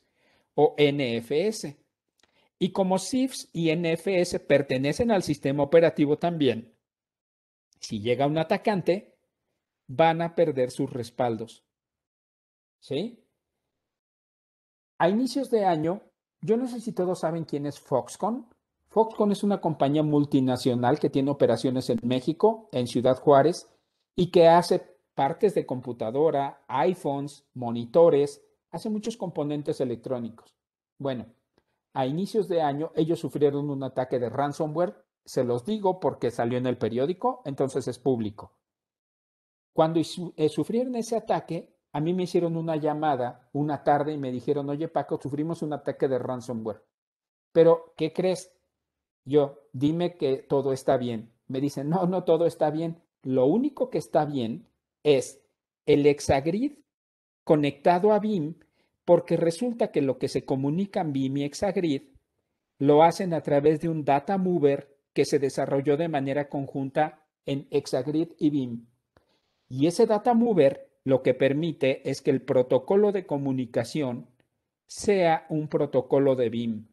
o NFS. Y como SIFS y NFS pertenecen al sistema operativo también, si llega un atacante, van a perder sus respaldos. ¿Sí? A inicios de año, yo no sé si todos saben quién es Foxconn, Foxconn es una compañía multinacional que tiene operaciones en México, en Ciudad Juárez, y que hace partes de computadora, iPhones, monitores, hace muchos componentes electrónicos. Bueno, a inicios de año ellos sufrieron un ataque de ransomware, se los digo porque salió en el periódico, entonces es público. Cuando eh, sufrieron ese ataque, a mí me hicieron una llamada una tarde y me dijeron, oye Paco, sufrimos un ataque de ransomware. Pero, ¿qué crees? Yo, dime que todo está bien. Me dicen, no, no todo está bien. Lo único que está bien es el ExaGrid conectado a BIM, porque resulta que lo que se comunican BIM y ExaGrid lo hacen a través de un data mover que se desarrolló de manera conjunta en ExaGrid y BIM. Y ese data mover lo que permite es que el protocolo de comunicación sea un protocolo de BIM.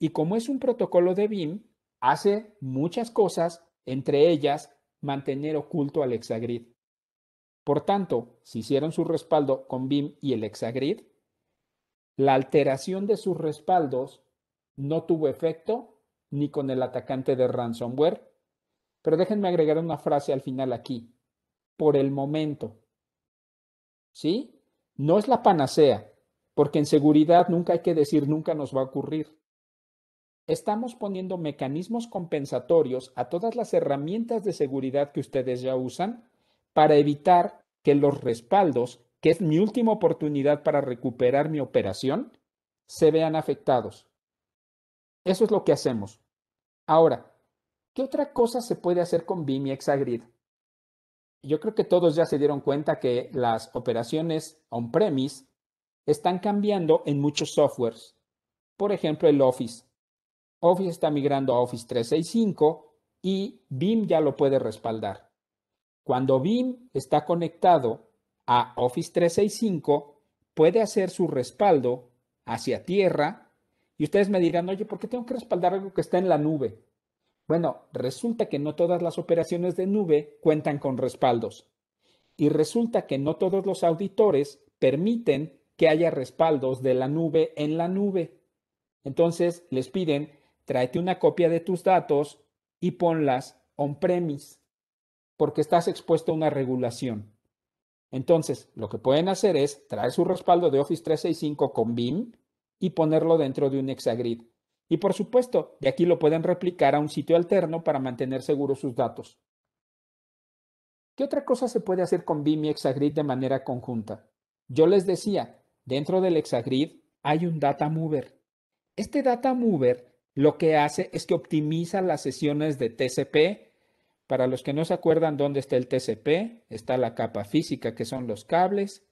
Y como es un protocolo de BIM, hace muchas cosas, entre ellas mantener oculto al ExaGrid. Por tanto, si hicieron su respaldo con BIM y el ExaGrid, la alteración de sus respaldos no tuvo efecto ni con el atacante de ransomware. Pero déjenme agregar una frase al final aquí. Por el momento. ¿Sí? No es la panacea, porque en seguridad nunca hay que decir nunca nos va a ocurrir. Estamos poniendo mecanismos compensatorios a todas las herramientas de seguridad que ustedes ya usan para evitar que los respaldos, que es mi última oportunidad para recuperar mi operación, se vean afectados. Eso es lo que hacemos. Ahora, ¿qué otra cosa se puede hacer con BIM y Exagrid? Yo creo que todos ya se dieron cuenta que las operaciones on-premise están cambiando en muchos softwares. Por ejemplo, el Office. Office está migrando a Office 365 y BIM ya lo puede respaldar. Cuando BIM está conectado a Office 365, puede hacer su respaldo hacia tierra y ustedes me dirán, oye, ¿por qué tengo que respaldar algo que está en la nube? Bueno, resulta que no todas las operaciones de nube cuentan con respaldos y resulta que no todos los auditores permiten que haya respaldos de la nube en la nube. Entonces les piden tráete una copia de tus datos y ponlas on-premise, porque estás expuesto a una regulación. Entonces, lo que pueden hacer es traer su respaldo de Office 365 con BIM y ponerlo dentro de un ExaGrid. Y por supuesto, de aquí lo pueden replicar a un sitio alterno para mantener seguros sus datos. ¿Qué otra cosa se puede hacer con BIM y ExaGrid de manera conjunta? Yo les decía, dentro del ExaGrid hay un data mover. Este data mover lo que hace es que optimiza las sesiones de TCP. Para los que no se acuerdan dónde está el TCP, está la capa física, que son los cables,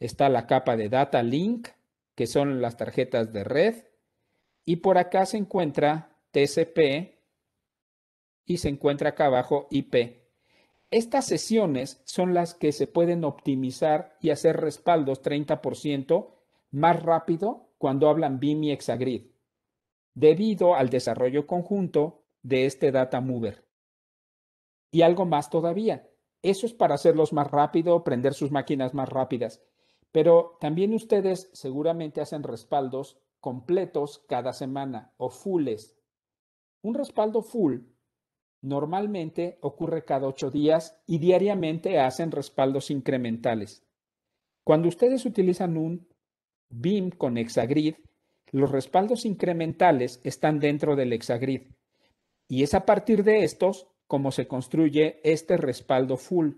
está la capa de data link, que son las tarjetas de red, y por acá se encuentra TCP y se encuentra acá abajo IP. Estas sesiones son las que se pueden optimizar y hacer respaldos 30% más rápido cuando hablan BIM y ExaGrid debido al desarrollo conjunto de este data mover. Y algo más todavía. Eso es para hacerlos más rápido, prender sus máquinas más rápidas. Pero también ustedes seguramente hacen respaldos completos cada semana o fulles Un respaldo full normalmente ocurre cada ocho días y diariamente hacen respaldos incrementales. Cuando ustedes utilizan un BIM con Hexagrid, los respaldos incrementales están dentro del hexagrid y es a partir de estos como se construye este respaldo full.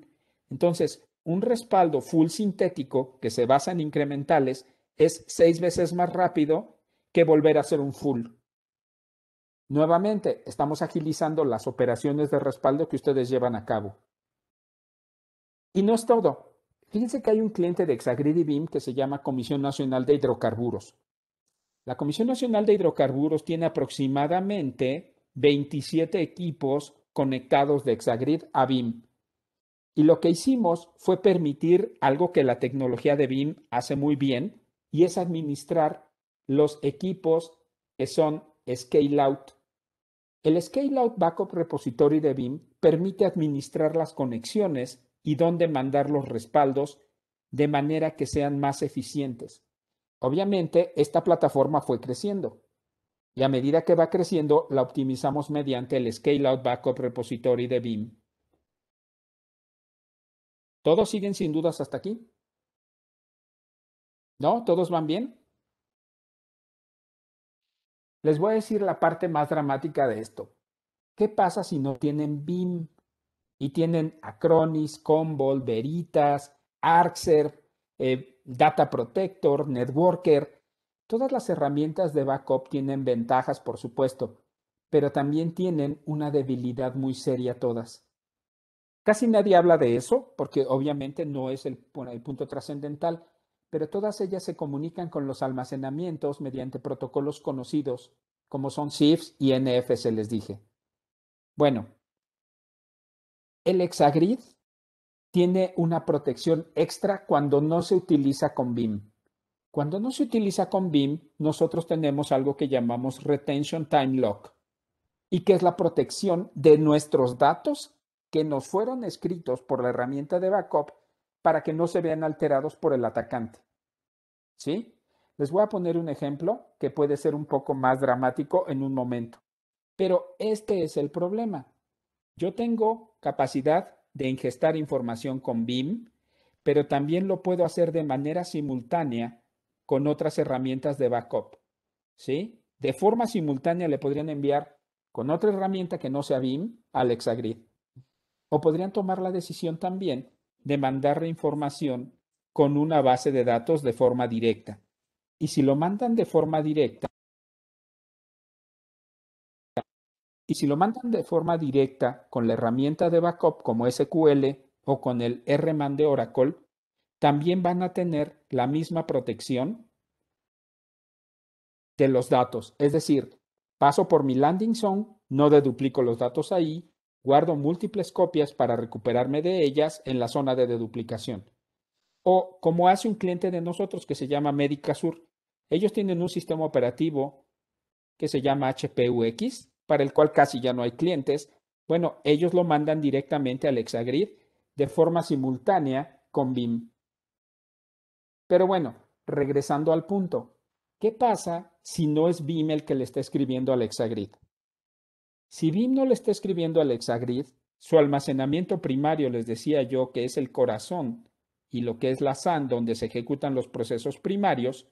Entonces, un respaldo full sintético que se basa en incrementales es seis veces más rápido que volver a hacer un full. Nuevamente, estamos agilizando las operaciones de respaldo que ustedes llevan a cabo. Y no es todo. Fíjense que hay un cliente de Hexagrid y BIM que se llama Comisión Nacional de Hidrocarburos. La Comisión Nacional de Hidrocarburos tiene aproximadamente 27 equipos conectados de ExaGrid a BIM. Y lo que hicimos fue permitir algo que la tecnología de BIM hace muy bien, y es administrar los equipos que son scale out. El scale out backup repository de BIM permite administrar las conexiones y dónde mandar los respaldos de manera que sean más eficientes. Obviamente, esta plataforma fue creciendo y a medida que va creciendo, la optimizamos mediante el Scale-out Backup Repository de BIM. ¿Todos siguen sin dudas hasta aquí? ¿No? ¿Todos van bien? Les voy a decir la parte más dramática de esto. ¿Qué pasa si no tienen BIM y tienen Acronis, Combol, Veritas, Arxer, eh, Data Protector, Networker, todas las herramientas de backup tienen ventajas, por supuesto, pero también tienen una debilidad muy seria todas. Casi nadie habla de eso, porque obviamente no es el, punto trascendental, pero todas ellas se comunican con los almacenamientos mediante protocolos conocidos, como son SIFS y NFS, les dije. Bueno, el ExaGrid? tiene una protección extra cuando no se utiliza con BIM. Cuando no se utiliza con BIM, nosotros tenemos algo que llamamos Retention Time Lock, y que es la protección de nuestros datos que nos fueron escritos por la herramienta de backup para que no se vean alterados por el atacante. ¿Sí? Les voy a poner un ejemplo que puede ser un poco más dramático en un momento, pero este es el problema. Yo tengo capacidad de ingestar información con BIM, pero también lo puedo hacer de manera simultánea con otras herramientas de backup. ¿Sí? De forma simultánea le podrían enviar con otra herramienta que no sea BIM al ExaGrid. O podrían tomar la decisión también de mandar la información con una base de datos de forma directa. Y si lo mandan de forma directa, Y si lo mandan de forma directa con la herramienta de backup como SQL o con el RMAN de Oracle, también van a tener la misma protección de los datos. Es decir, paso por mi landing zone, no deduplico los datos ahí, guardo múltiples copias para recuperarme de ellas en la zona de deduplicación. O como hace un cliente de nosotros que se llama Sur, ellos tienen un sistema operativo que se llama HPUX para el cual casi ya no hay clientes, bueno, ellos lo mandan directamente al ExaGrid de forma simultánea con BIM. Pero bueno, regresando al punto, ¿qué pasa si no es BIM el que le está escribiendo al ExaGrid? Si BIM no le está escribiendo al ExaGrid, su almacenamiento primario, les decía yo, que es el corazón y lo que es la SAN donde se ejecutan los procesos primarios,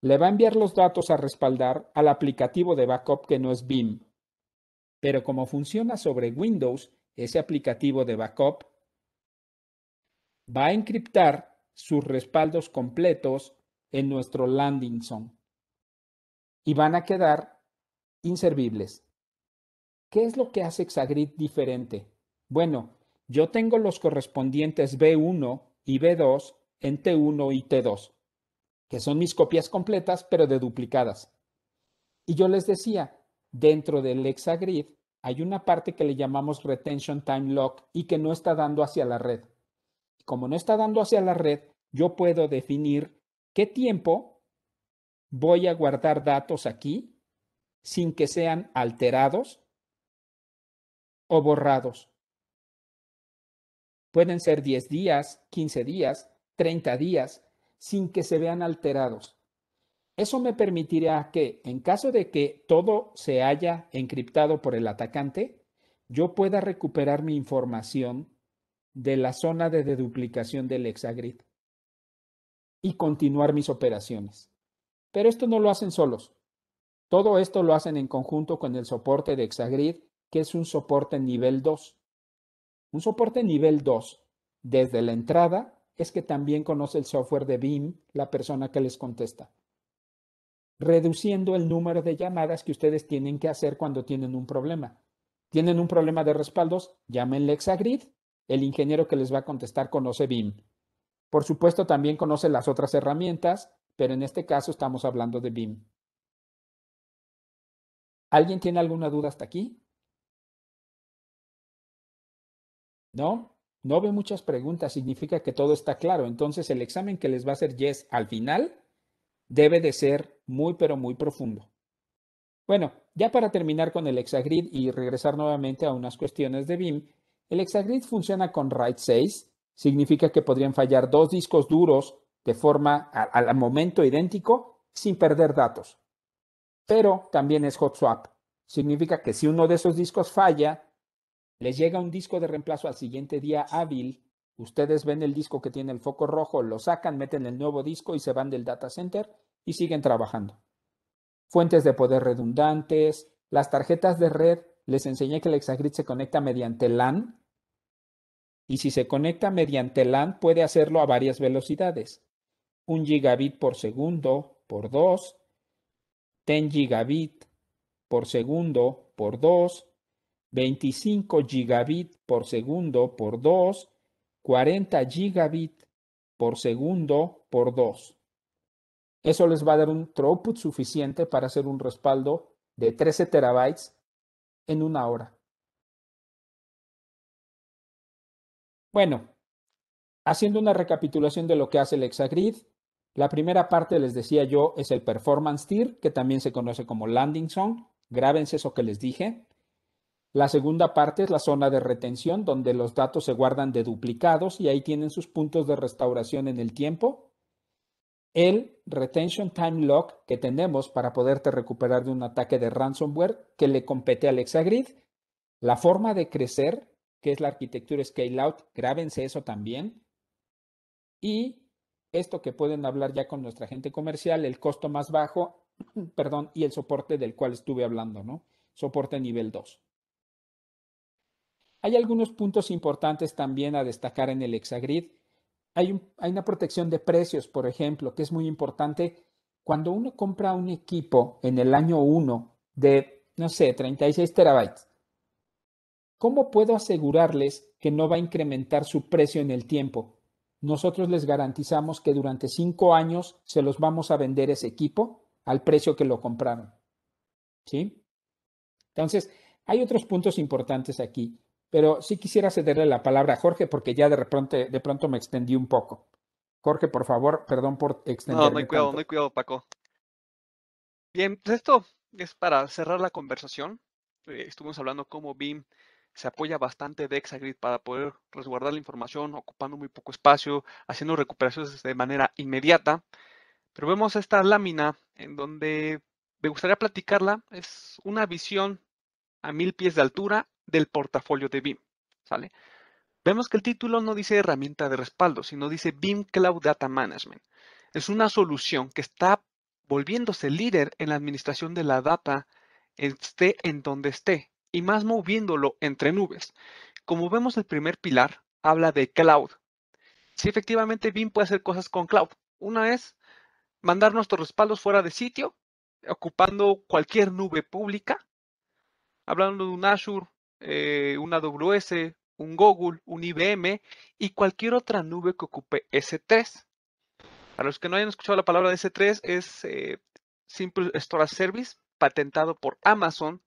le va a enviar los datos a respaldar al aplicativo de backup que no es BIM. Pero como funciona sobre Windows, ese aplicativo de backup va a encriptar sus respaldos completos en nuestro landing zone y van a quedar inservibles. ¿Qué es lo que hace ExaGrid diferente? Bueno, yo tengo los correspondientes B1 y B2 en T1 y T2 que son mis copias completas, pero de duplicadas. Y yo les decía, dentro del exagrid hay una parte que le llamamos retention time lock y que no está dando hacia la red. Como no está dando hacia la red, yo puedo definir qué tiempo voy a guardar datos aquí sin que sean alterados o borrados. Pueden ser 10 días, 15 días, 30 días, sin que se vean alterados. Eso me permitirá que, en caso de que todo se haya encriptado por el atacante, yo pueda recuperar mi información de la zona de deduplicación del hexagrid y continuar mis operaciones. Pero esto no lo hacen solos. Todo esto lo hacen en conjunto con el soporte de hexagrid, que es un soporte nivel 2. Un soporte nivel 2, desde la entrada es que también conoce el software de BIM la persona que les contesta, reduciendo el número de llamadas que ustedes tienen que hacer cuando tienen un problema. Tienen un problema de respaldos, llámenle Exagrid, el ingeniero que les va a contestar conoce BIM. Por supuesto, también conoce las otras herramientas, pero en este caso estamos hablando de BIM. ¿Alguien tiene alguna duda hasta aquí? ¿No? no ve muchas preguntas, significa que todo está claro. Entonces, el examen que les va a hacer Yes al final debe de ser muy, pero muy profundo. Bueno, ya para terminar con el hexagrid y regresar nuevamente a unas cuestiones de BIM, el ExaGrid funciona con RAID 6, significa que podrían fallar dos discos duros de forma al momento idéntico sin perder datos. Pero también es hot swap, significa que si uno de esos discos falla, les llega un disco de reemplazo al siguiente día hábil. Ustedes ven el disco que tiene el foco rojo, lo sacan, meten el nuevo disco y se van del data center y siguen trabajando. Fuentes de poder redundantes, las tarjetas de red, les enseñé que el Exagrid se conecta mediante LAN. Y si se conecta mediante LAN, puede hacerlo a varias velocidades. 1 gigabit por segundo por 2, 10 gigabit por segundo por 2, 25 gigabit por segundo por 2, 40 gigabit por segundo por 2. Eso les va a dar un throughput suficiente para hacer un respaldo de 13 terabytes en una hora. Bueno, haciendo una recapitulación de lo que hace el hexagrid, la primera parte les decía yo es el performance tier, que también se conoce como landing zone. Grábense eso que les dije. La segunda parte es la zona de retención, donde los datos se guardan de duplicados y ahí tienen sus puntos de restauración en el tiempo. El retention time lock que tenemos para poderte recuperar de un ataque de ransomware que le compete al exagrid La forma de crecer, que es la arquitectura scale out, grábense eso también. Y esto que pueden hablar ya con nuestra gente comercial, el costo más bajo, perdón, y el soporte del cual estuve hablando, ¿no? Soporte nivel 2. Hay algunos puntos importantes también a destacar en el ExaGrid. Hay, una protección de precios, por ejemplo, que es muy importante. Cuando uno compra un equipo en el año 1 de, no sé, 36 terabytes, ¿cómo puedo asegurarles que no va a incrementar su precio en el tiempo? Nosotros les garantizamos que durante cinco años se los vamos a vender ese equipo al precio que lo compraron. ¿Sí? Entonces, hay otros puntos importantes aquí pero sí quisiera cederle la palabra a Jorge porque ya de repente, de pronto me extendí un poco. Jorge, por favor, perdón por extenderme. No, no cuidado, cuidado, Paco. Bien, pues esto es para cerrar la conversación. Eh, estuvimos hablando cómo BIM se apoya bastante de Exagrid para poder resguardar la información, ocupando muy poco espacio, haciendo recuperaciones de manera inmediata. Pero vemos esta lámina en donde me gustaría platicarla. Es una visión a mil pies de altura del portafolio de BIM. ¿Sale? Vemos que el título no dice herramienta de respaldo, sino dice BIM Cloud Data Management. Es una solución que está volviéndose líder en la administración de la data, esté en donde esté, y más moviéndolo entre nubes. Como vemos, el primer pilar habla de cloud. Sí, efectivamente, BIM puede hacer cosas con cloud. Una es mandar nuestros respaldos fuera de sitio, ocupando cualquier nube pública. Hablando de un Azure, eh, una un AWS, un Google, un IBM y cualquier otra nube que ocupe S3. Para los que no hayan escuchado la palabra S3, es eh, Simple Storage Service, patentado por Amazon.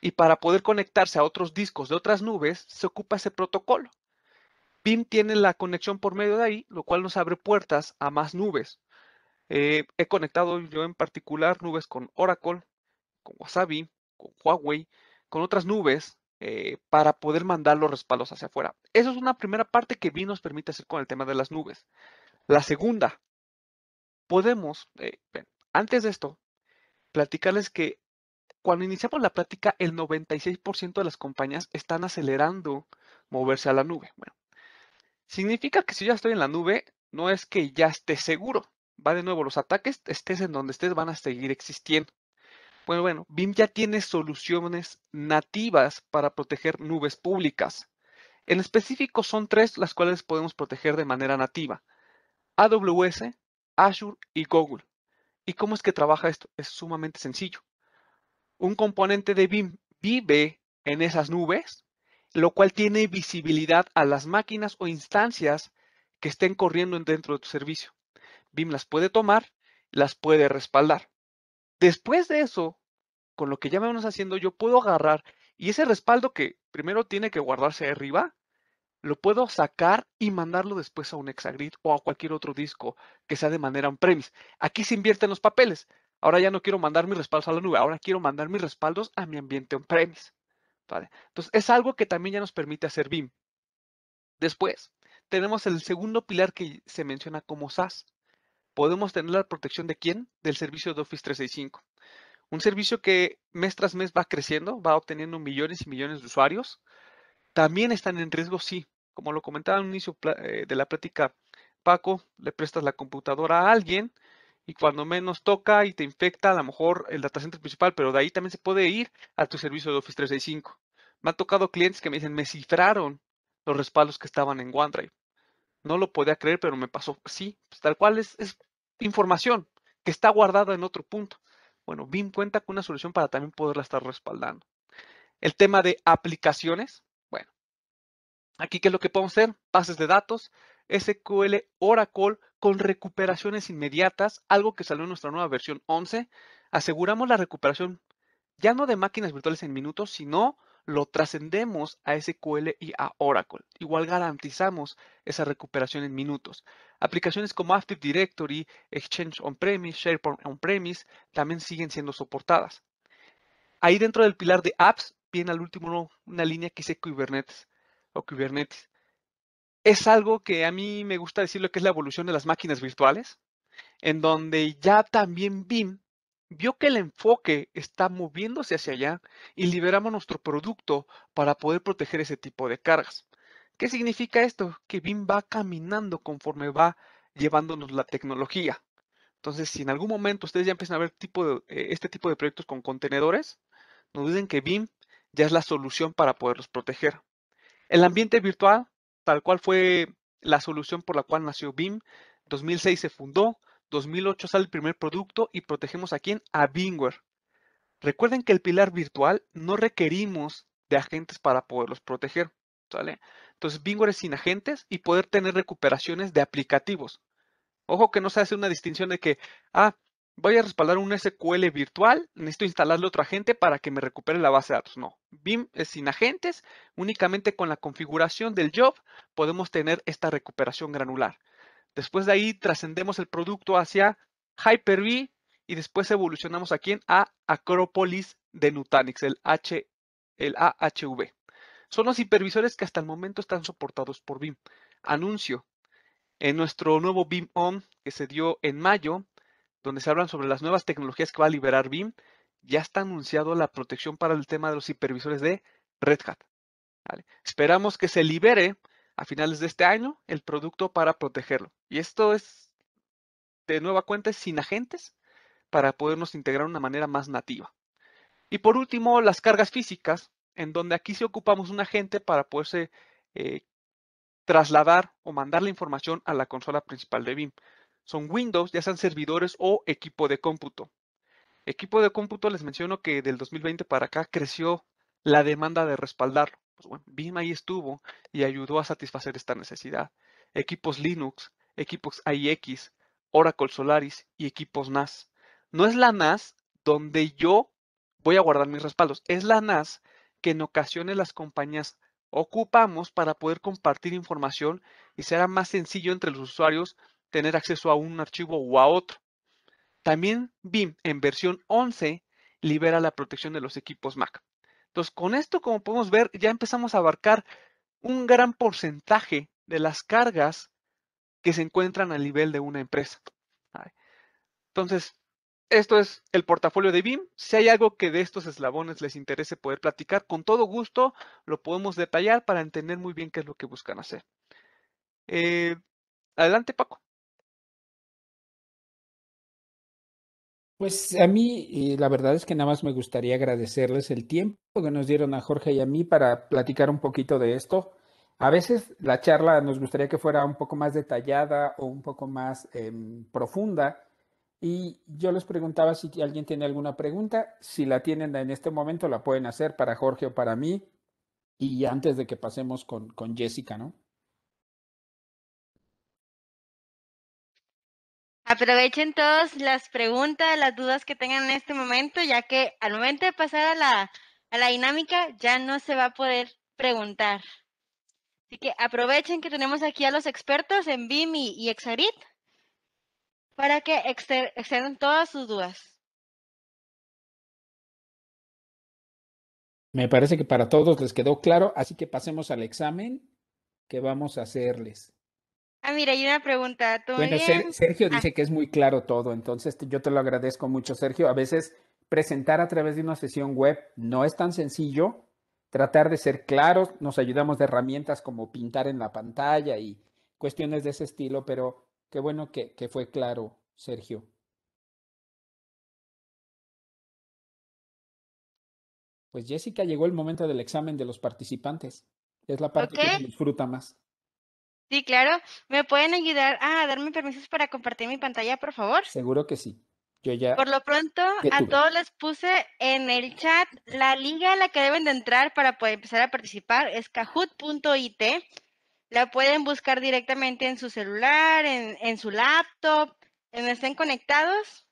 Y para poder conectarse a otros discos de otras nubes, se ocupa ese protocolo. BIM tiene la conexión por medio de ahí, lo cual nos abre puertas a más nubes. Eh, he conectado yo en particular nubes con Oracle, con Wasabi, con Huawei, con otras nubes eh, para poder mandar los respaldos hacia afuera. Esa es una primera parte que BIM nos permite hacer con el tema de las nubes. La segunda, podemos, eh, antes de esto, platicarles que cuando iniciamos la plática, el 96% de las compañías están acelerando moverse a la nube. Bueno, significa que si yo ya estoy en la nube, no es que ya esté seguro. Va de nuevo, los ataques, estés en donde estés, van a seguir existiendo. Bueno, bueno, BIM ya tiene soluciones nativas para proteger nubes públicas. En específico son tres las cuales podemos proteger de manera nativa. AWS, Azure y Google. ¿Y cómo es que trabaja esto? Es sumamente sencillo. Un componente de BIM vive en esas nubes, lo cual tiene visibilidad a las máquinas o instancias que estén corriendo dentro de tu servicio. BIM las puede tomar, las puede respaldar. Después de eso, con lo que ya vamos haciendo, yo puedo agarrar y ese respaldo que primero tiene que guardarse arriba, lo puedo sacar y mandarlo después a un ExaGrid o a cualquier otro disco que sea de manera on-premise. Aquí se invierten los papeles. Ahora ya no quiero mandar mis respaldos a la nube, ahora quiero mandar mis respaldos a mi ambiente on-premise. ¿Vale? Entonces, es algo que también ya nos permite hacer BIM. Después, tenemos el segundo pilar que se menciona como SaaS podemos tener la protección de quién? Del servicio de Office 365. Un servicio que mes tras mes va creciendo, va obteniendo millones y millones de usuarios. También están en riesgo, sí. Como lo comentaba al inicio eh, de la plática, Paco, le prestas la computadora a alguien y cuando menos toca y te infecta, a lo mejor el datacenter principal, pero de ahí también se puede ir a tu servicio de Office 365. Me ha tocado clientes que me dicen, me cifraron los respaldos que estaban en OneDrive. No lo podía creer, pero me pasó. Sí, pues, tal cual es información que está guardada en otro punto. Bueno, BIM cuenta con una solución para también poderla estar respaldando. El tema de aplicaciones, bueno, aquí qué es lo que podemos hacer, bases de datos, SQL Oracle con recuperaciones inmediatas, algo que salió en nuestra nueva versión 11. Aseguramos la recuperación ya no de máquinas virtuales en minutos, sino lo trascendemos a SQL y a Oracle. Igual garantizamos esa recuperación en minutos. Aplicaciones como Active Directory, Exchange On-Premise, SharePoint On-Premise también siguen siendo soportadas. Ahí dentro del pilar de apps viene al último una línea que dice Kubernetes o Kubernetes. Es algo que a mí me gusta decirlo que es la evolución de las máquinas virtuales, en donde ya también BIM vio que el enfoque está moviéndose hacia allá y liberamos nuestro producto para poder proteger ese tipo de cargas. ¿Qué significa esto? Que BIM va caminando conforme va llevándonos la tecnología. Entonces, si en algún momento ustedes ya empiezan a ver eh, este tipo de proyectos con contenedores, no duden que BIM ya es la solución para poderlos proteger. El ambiente virtual, tal cual fue la solución por la cual nació BIM, 2006 se fundó, 2008 sale el primer producto y protegemos a quién? A BIMware. Recuerden que el pilar virtual no requerimos de agentes para poderlos proteger, ¿sale? Entonces, BingWare sin agentes y poder tener recuperaciones de aplicativos. Ojo que no se hace una distinción de que, ah, voy a respaldar un SQL virtual, necesito instalarle otro agente para que me recupere la base de datos. No, BIM es sin agentes, únicamente con la configuración del job podemos tener esta recuperación granular. Después de ahí trascendemos el producto hacia Hyper-V y después evolucionamos aquí en a Acropolis de Nutanix, el, H, el AHV son los supervisores que hasta el momento están soportados por BIM. Anuncio, en nuestro nuevo BIM On que se dio en mayo, donde se hablan sobre las nuevas tecnologías que va a liberar BIM, ya está anunciado la protección para el tema de los hipervisores de Red Hat. Esperamos que se libere a finales de este año el producto para protegerlo. Y esto es de nueva cuenta sin agentes para podernos integrar de una manera más nativa. Y por último, las cargas físicas, en donde aquí sí ocupamos un agente para poderse eh, trasladar o mandar la información a la consola principal de BIM. Son Windows, ya sean servidores o equipo de cómputo. Equipo de cómputo, les menciono que del 2020 para acá creció la demanda de respaldar. Pues BIM ahí estuvo y ayudó a satisfacer esta necesidad. Equipos Linux, equipos AIX, Oracle Solaris y equipos NAS. No es la NAS donde yo voy a guardar mis respaldos, es la NAS que en ocasiones las compañías ocupamos para poder compartir información y será más sencillo entre los usuarios tener acceso a un archivo o a otro. También BIM en versión 11 libera la protección de los equipos Mac. Entonces, con esto, como podemos ver, ya empezamos a abarcar un gran porcentaje de las cargas que se encuentran a nivel de una empresa. Entonces, esto es el portafolio de BIM. Si hay algo que de estos eslabones les interese poder platicar, con todo gusto lo podemos detallar para entender muy bien qué es lo que buscan hacer. Eh, adelante, Paco. Pues a mí, eh, la verdad es que nada más me gustaría agradecerles el tiempo que nos dieron a Jorge y a mí para platicar un poquito de esto. A veces la charla nos gustaría que fuera un poco más detallada o un poco más em, profunda y yo les preguntaba si alguien tiene alguna pregunta. Si la tienen en este momento, la pueden hacer para Jorge o para mí. Y antes de que pasemos con, con Jessica, ¿no? Aprovechen todas las preguntas, las dudas que tengan en este momento, ya que al momento de pasar a la, a la dinámica ya no se va a poder preguntar. Así que aprovechen que tenemos aquí a los expertos en BIM y, y Exarit para que excedan todas sus dudas. Me parece que para todos les quedó claro, así que pasemos al examen que vamos a hacerles. Ah, mira, hay una pregunta. bueno, Sergio ah. dice que es muy claro todo, entonces yo te lo agradezco mucho, Sergio. A veces presentar a través de una sesión web no es tan sencillo. Tratar de ser claros, nos ayudamos de herramientas como pintar en la pantalla y cuestiones de ese estilo, pero Qué bueno que, fue claro, Sergio. Pues Jessica, llegó el momento del examen de los participantes. Es la parte que disfruta más. Sí, claro. ¿Me pueden ayudar a darme permisos para compartir mi pantalla, por favor? Seguro que sí. Yo ya. Por lo pronto, a todos les puse en el chat la liga a la que deben de entrar para poder empezar a participar es kahoot.it la pueden buscar directamente en su celular, en, su laptop, en donde estén conectados.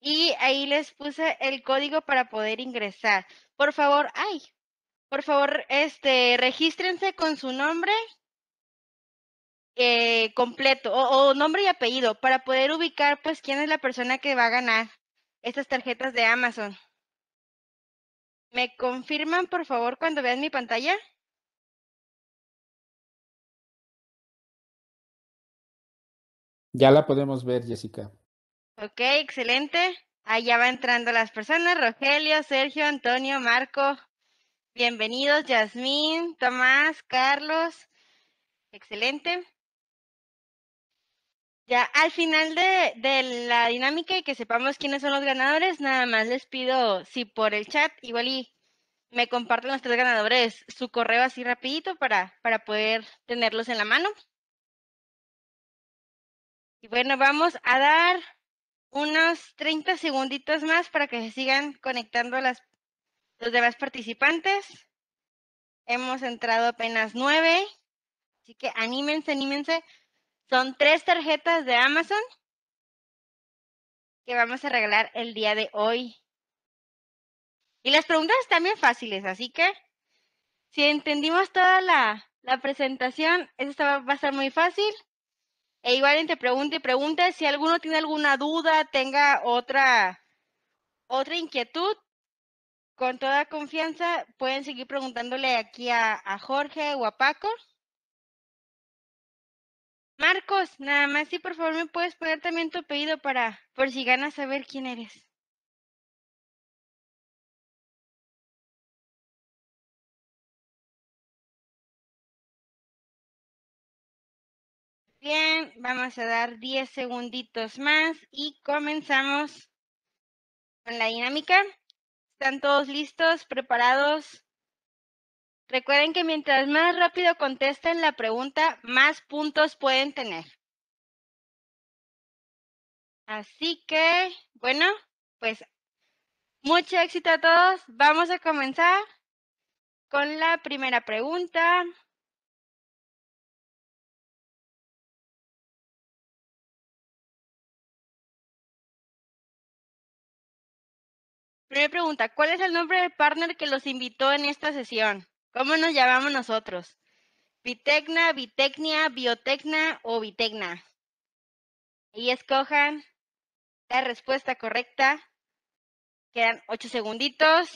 Y ahí les puse el código para poder ingresar. Por favor, ay, por favor, este, regístrense con su nombre eh, completo o, o, nombre y apellido para poder ubicar, pues, quién es la persona que va a ganar estas tarjetas de Amazon. ¿Me confirman, por favor, cuando vean mi pantalla? Ya la podemos ver, Jessica. Ok, excelente. Allá va entrando las personas, Rogelio, Sergio, Antonio, Marco. Bienvenidos, Yasmín, Tomás, Carlos. Excelente. Ya al final de, la dinámica y que sepamos quiénes son los ganadores, nada más les pido si por el chat igual y me comparten los tres ganadores su correo así rapidito para, para poder tenerlos en la mano. Y bueno, vamos a dar unos 30 segunditos más para que se sigan conectando las, los demás participantes. Hemos entrado apenas nueve, así que anímense, anímense. Son tres tarjetas de Amazon que vamos a regalar el día de hoy. Y las preguntas están bien fáciles, así que si entendimos toda la, presentación, esto va a ser muy fácil. E igual te pregunta y pregunta, si alguno tiene alguna duda, tenga otra, otra inquietud, con toda confianza pueden seguir preguntándole aquí a, a Jorge o a Paco. Marcos, nada más si por favor me puedes poner también tu apellido para, por si ganas saber quién eres. bien, vamos a dar 10 segunditos más y comenzamos con la dinámica. ¿Están todos listos, preparados? Recuerden que mientras más rápido contesten la pregunta, más puntos pueden tener. Así que, bueno, pues mucho éxito a todos. Vamos a comenzar con la primera pregunta. Primera pregunta, ¿cuál es el nombre del partner que los invitó en esta sesión? ¿Cómo nos llamamos nosotros? ¿Vitecna, Bitecnia, Biotecna o Vitecna? Y escojan la respuesta correcta. Quedan 8 segunditos.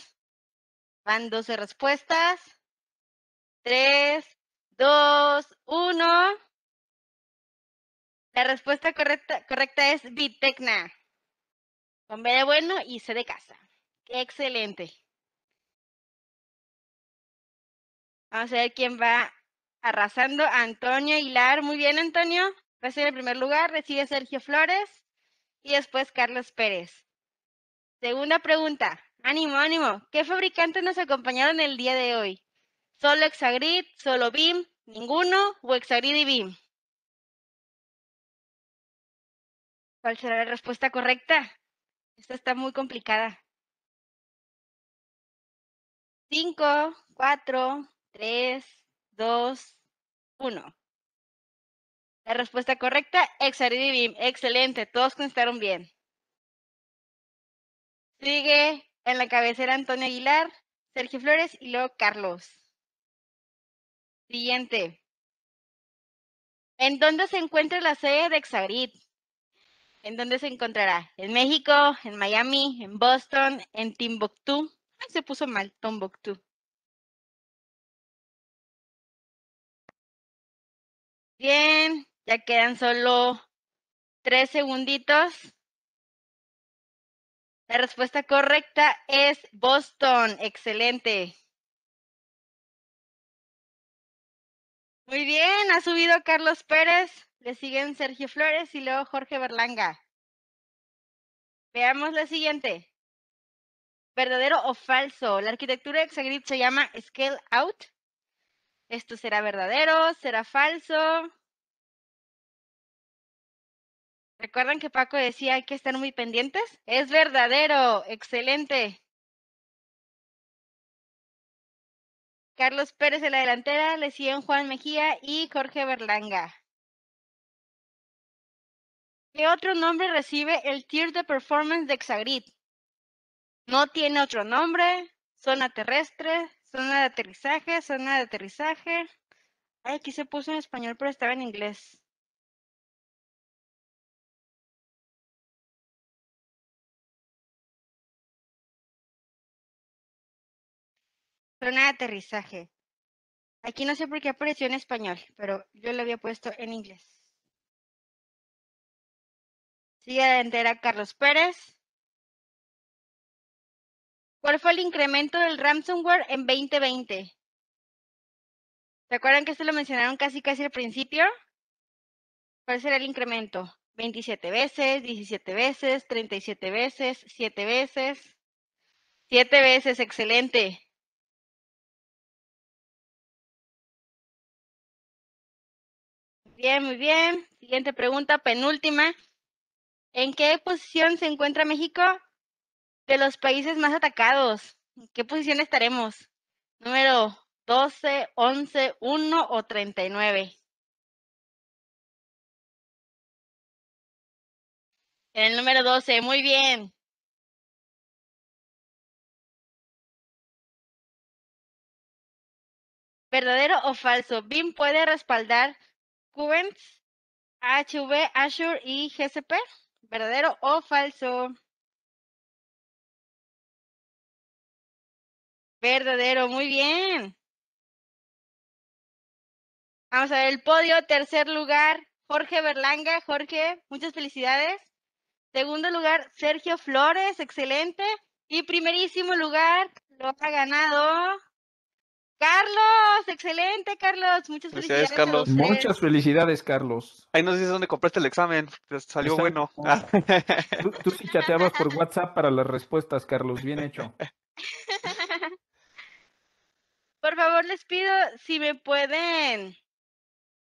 Van 12 respuestas. 3, 2, 1. La respuesta correcta, es Vitecna. Con de bueno y se de casa. Excelente. Vamos a ver quién va arrasando. Antonio Hilar. Muy bien, Antonio. ser el primer lugar. Recibe Sergio Flores. Y después Carlos Pérez. Segunda pregunta. Ánimo, ánimo. ¿Qué fabricantes nos acompañaron el día de hoy? ¿Solo Exagrid? ¿Solo BIM? ¿Ninguno? ¿O Exagrid y BIM? ¿Cuál será la respuesta correcta? Esta está muy complicada. 5, 4, 3, 2, 1. La respuesta correcta, Exaridivim. Excelente, todos contestaron bien. Sigue en la cabecera Antonio Aguilar, Sergio Flores y luego Carlos. Siguiente. ¿En dónde se encuentra la sede de Exagrid? ¿En dónde se encontrará? ¿En México? ¿En Miami? ¿En Boston? ¿En Timbuktu? se puso mal, Tombuctú. Bien, ya quedan solo tres segunditos. La respuesta correcta es Boston. Excelente. Muy bien, ha subido Carlos Pérez, le siguen Sergio Flores y luego Jorge Berlanga. Veamos la siguiente. ¿Verdadero o falso? La arquitectura de ExaGrid se llama scale out. ¿Esto será verdadero? ¿Será falso? ¿Recuerdan que Paco decía hay que estar muy pendientes? Es verdadero. Excelente. Carlos Pérez de la delantera, le siguen Juan Mejía y Jorge Berlanga. ¿Qué otro nombre recibe el tier de performance de ExaGrid? No tiene otro nombre, zona terrestre, zona de aterrizaje, zona de aterrizaje. aquí se puso en español, pero estaba en inglés. Zona de aterrizaje. Aquí no sé por qué apareció en español, pero yo lo había puesto en inglés. Sigue adelante era Carlos Pérez. ¿Cuál fue el incremento del ransomware en 2020? ¿Se acuerdan que esto lo mencionaron casi casi al principio? ¿Cuál será el incremento? 27 veces, 17 veces, 37 veces, 7 veces. 7 veces, excelente. Bien, muy bien. Siguiente pregunta, penúltima. ¿En qué posición se encuentra México de los países más atacados. ¿En qué posición estaremos? Número 12, 11, 1 o 39. En el número 12, muy bien. ¿Verdadero o falso? BIM puede respaldar Cubents HV, Azure y GCP. ¿Verdadero o falso? Verdadero, muy bien. Vamos a ver el podio. Tercer lugar, Jorge Berlanga. Jorge, muchas felicidades. Segundo lugar, Sergio Flores, excelente. Y primerísimo lugar, lo ha ganado Carlos, excelente, Carlos. Muchas felicidades. Carlos. Muchas felicidades, Carlos. Ahí no sé dónde compraste el examen. salió bueno. Tú, tú sí chateabas por WhatsApp para las respuestas, Carlos. Bien hecho. Por favor, les pido si me pueden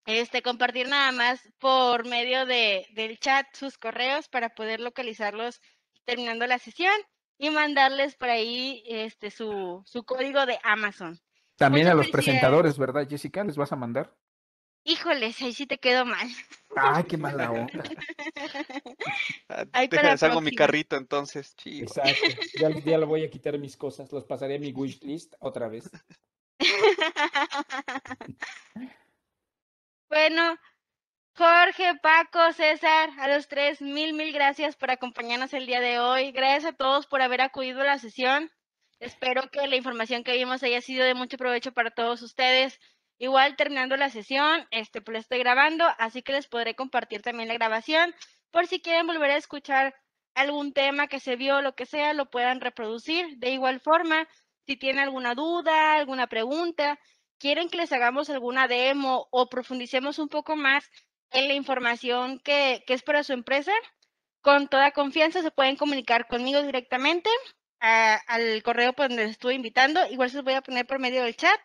este, compartir nada más por medio de, del chat sus correos para poder localizarlos terminando la sesión y mandarles por ahí este, su, su código de Amazon. También a los presentadores, ¿verdad, Jessica? ¿Les vas a mandar? Híjoles, ahí sí te quedó mal. Ay, qué mala onda. Te ah, Déjame, mi carrito entonces, chido. Exacto. Ya, ya, lo voy a quitar mis cosas, los pasaré a mi wishlist otra vez. bueno, Jorge, Paco, César, a los tres, mil, mil gracias por acompañarnos el día de hoy. Gracias a todos por haber acudido a la sesión. Espero que la información que vimos haya sido de mucho provecho para todos ustedes. Igual terminando la sesión, este, pues estoy grabando, así que les podré compartir también la grabación por si quieren volver a escuchar algún tema que se vio, o lo que sea, lo puedan reproducir. De igual forma, si tienen alguna duda, alguna pregunta, quieren que les hagamos alguna demo o profundicemos un poco más en la información que, es para su empresa, con toda confianza se pueden comunicar conmigo directamente al correo por donde les estuve invitando. Igual se los voy a poner por medio del chat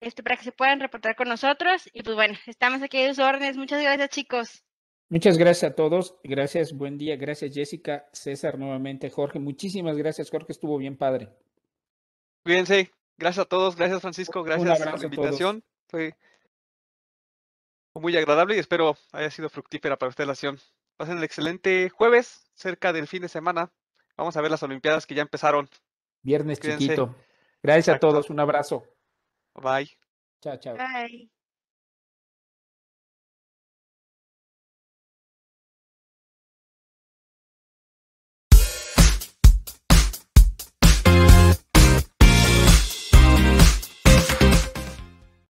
este, para que se puedan reportar con nosotros. Y pues bueno, estamos aquí a sus órdenes. Muchas gracias, chicos. Muchas gracias a todos. Gracias, buen día. Gracias, Jessica, César, nuevamente, Jorge. Muchísimas gracias, Jorge. Estuvo bien padre. Cuídense. Gracias a todos. Gracias, Francisco. Gracias por la invitación. Fue muy agradable y espero haya sido fructífera para usted la acción. Pasen el excelente jueves, cerca del fin de semana. Vamos a ver las Olimpiadas que ya empezaron. Viernes chiquito. Gracias a todos. Un abrazo. Bye. Chao, chao. Bye.